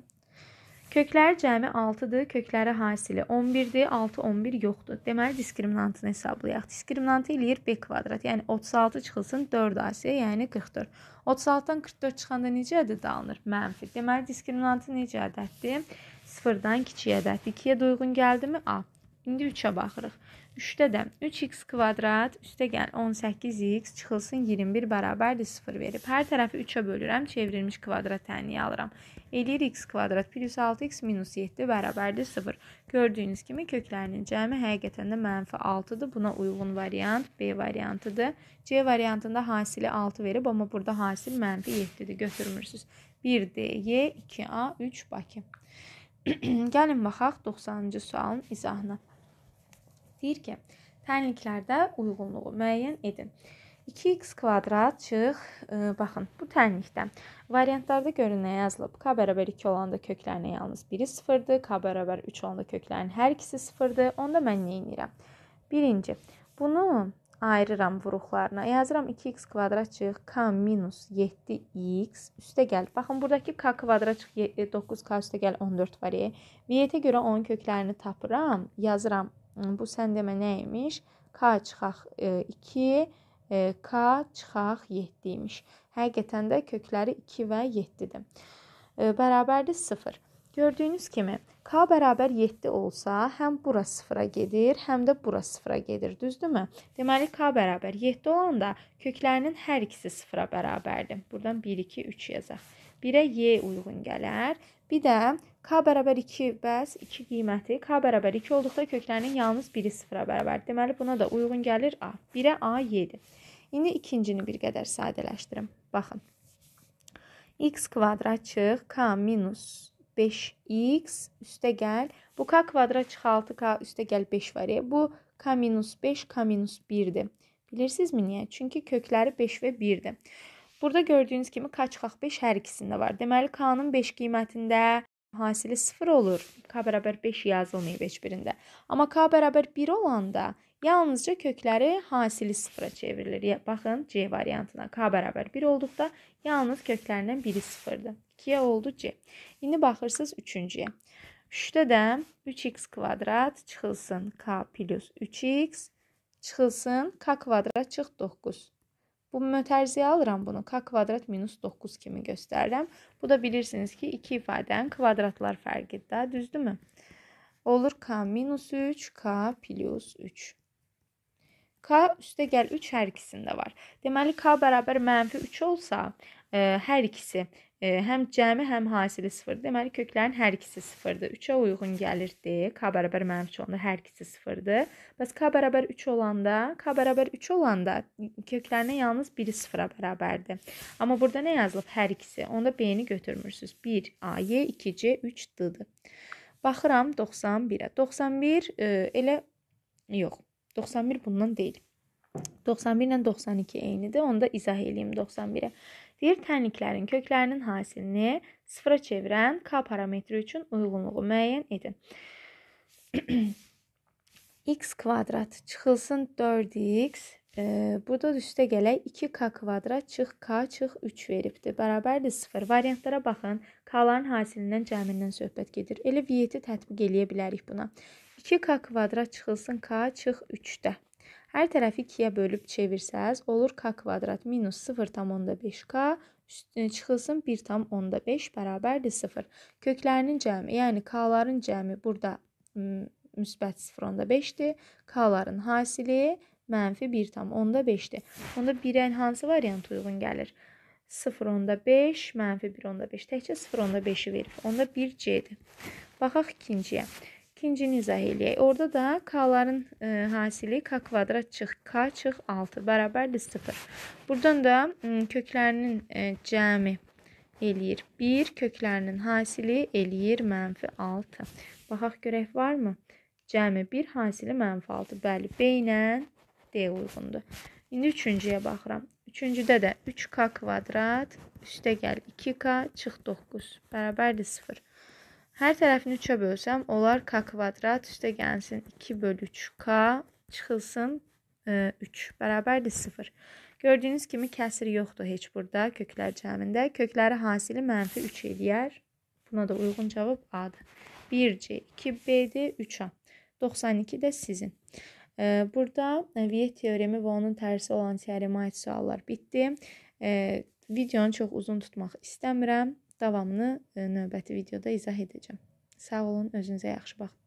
Kökləri cəmi 6-dır, kökləri hasili 11-dir, 6-11 yoxdur. Deməli, diskriminantını hesablayaq. Diskriminantı eləyir B kvadrat, yəni 36 çıxılsın 4 asiyə, yəni 44. 36-dan 44 çıxanda necə ədəd alınır? Mənfi. Deməli, diskriminantı necə ədəddir? 0-dan kiçik ədəddir. 2-yə uyğun gəldimi? A. İndi 3-ə baxırıq. 3-də də 3x kvadrat üstə gəl 18x çıxılsın 21 bərabərdir 0 verib. Hər tərəfi 3-ə bölürəm, çevrilmiş kvadrat əlini alıram. Eləyir x kvadrat plus 6x minus 7 bərabərdir 0. Gördüyünüz kimi köklərinin cəmi həqiqətən də mənfi 6-dır. Buna uyğun variant B variantıdır. C variantında hasili 6 verib, amma burada hasil mənfi 7-dir. Götürmürsünüz. 1D, Y, 2A, 3 Bakı. Gəlin baxaq 90-cı sualın izahına. Deyir ki, tənliklərdə uyğunluğu müəyyən edin. 2x kvadrat çıx, e, baxın, bu tənlikdə. Variantlarda görün nə yazılıb. k bərabər 2 olanda köklərin yalnız biri 0-dır, k bərabər 3 olanda köklərin hər ikisi 0-dır. Onda mən nə edirəm? Birinci, bunu ayırıram vuruqlarına. Yazıram 2x kvadrat çıx k minus 7x üstə gəl. Baxın, buradakı k kvadrat çıx 9k e, üstə gəl 14 var. Viyyətə görə 10 köklərini tapıram, yazıram Bu sən demə nə imiş? K çıxaq 2, e, e, K çıxaq 7 imiş. Həqiqətən də kökləri 2 və 7-dir. E, bərabərdir 0. Gördüyünüz kimi k bərabər 7 olsa, həm bura 0-a gedir, həm də bura 0-a gedir, düzdürmü? Deməli k bərabər 7 olanda köklərinin hər ikisi 0-a bərabərdir. Burdan 1 2 3 yazaq. 1-ə y uyğun gələr Bir də k bərabər 2 bəs 2 qiyməti k bərabər 2 olduqda köklərinin yalnız biri sıfıra bərabərdir. Deməli buna da uyğun gəlir A. 1-ə A 7. İndi ikincini bir qədər sadələşdirim. Baxın. x kvadratçıq k minus 5x üstə gəl. Bu k kvadrat çıx 6k üstə gəl 5 var. Bu k minus 5 k minus 1-dir. Bilirsinizmi niyə? Çünki kökləri 5 və 1-dir. Burada gördüyünüz kimi qaçqaq 5 hər ikisində var. Deməli K-nın 5 qiymətində hasili 0 olur. K bərabər 5 yazılmayıb heç birində. Amma K bərabər 1 olanda yalnızca kökləri hasili 0-a çevrilir. Baxın C variantına K bərabər 1 olduqda yalnız köklərindən biri 0-dır. 2-yə oldu C. İndi baxırsınız 3-cüyə. 3-də də 3x kvadrat çıxılsın K plus 3x çıxılsın K kvadrat çıx 9. Bu mütərziyə alıram bunu. K kvadrat minus 9 kimi göstərirəm. Bu da bilirsiniz ki, iki ifadənin kvadratlar fərqidir də, düzdürmü? Olur K minus 3, K plus 3. K üstə gəl 3 hər ikisində var. Deməli, K bərabər mənfi 3 olsa, hər ikisi e, həm cəmi, həm hasili sıfırdır. Deməli köklərin hər ikisi sıfırdır. 3-ə uyğun gəlirdi. K bərabər mənim üçün onda hər ikisi sıfırdır. Bəs K bərabər 3 olanda, K bərabər 3 olanda köklərinə yalnız biri sıfıra bərabərdir. Amma burada nə yazılıb? Hər ikisi. Onda B-ni götürmürsüz. 1 A-Y, 2C, 3D-dir. Baxıram 91-ə. 91 e, elə yox. 91 bundan deyil. 91 ilə 92 eynidir. Onda izah eləyim 91-ə. Deyir tənliklərin köklərinin hasilini sıfıra çevirən k parametri üçün uyğunluğu müəyyən edin. x kvadrat çıxılsın 4x E, burada üstə gələk 2k kvadrat çıx k çıx 3 veribdir. Bərabərdir 0. Variantlara baxın. K-ların hasilindən, cəmindən söhbət gedir. Elə V7 tətbiq eləyə bilərik buna. 2k kvadrat çıxılsın k çıx 3-də. Hər tərəfi 2-yə bölüb çevirsəz, olur k kvadrat minus 0,5k e, çıxılsın 1,5 bərabərdir 0. Köklərinin cəmi, yəni k-ların cəmi burada müsbət 0,5-dir. K-ların hasili mənfi 1,5-dir. Onda 1-ə hansı variant uyğun gəlir? 0,5, mənfi 1,5. Təkcə 0,5-i verir. Onda 1C-dir. Baxaq ikinciyə. İkincini izah eləyək. Orada da k-ların e, hasili k kvadrat çıx, k çıx 6 bərabərdir 0. Buradan da köklərinin e, cəmi eləyir 1, köklərinin hasili eləyir mənfi 6. Baxaq görək varmı? Cəmi 1, hasili mənfi 6. Bəli, B ilə D uyğundur. İndi üçüncüyə baxıram. Üçüncüdə də 3k kvadrat üstə gəl 2k çıx 9 bərabərdir 0. Hər tərəfini 3-ə bölsəm, onlar k kvadrat üstə gəlsin 2 bölü 3k çıxılsın 3 e, bərabərdir 0. Gördüyünüz kimi kəsir yoxdur heç burada köklər cəmində. Kökləri hasili mənfi 3 eləyər. Buna da uyğun cavab A-dır. 1C, 2B-dir, 3A. 92 də sizin. E, burada e, Viet teoremi və onun tərsi olan teorema aid suallar bitdi. Videonu çox uzun tutmaq istəmirəm. Davamını e, növbəti videoda izah edəcəm. Sağ olun, özünüzə yaxşı baxın.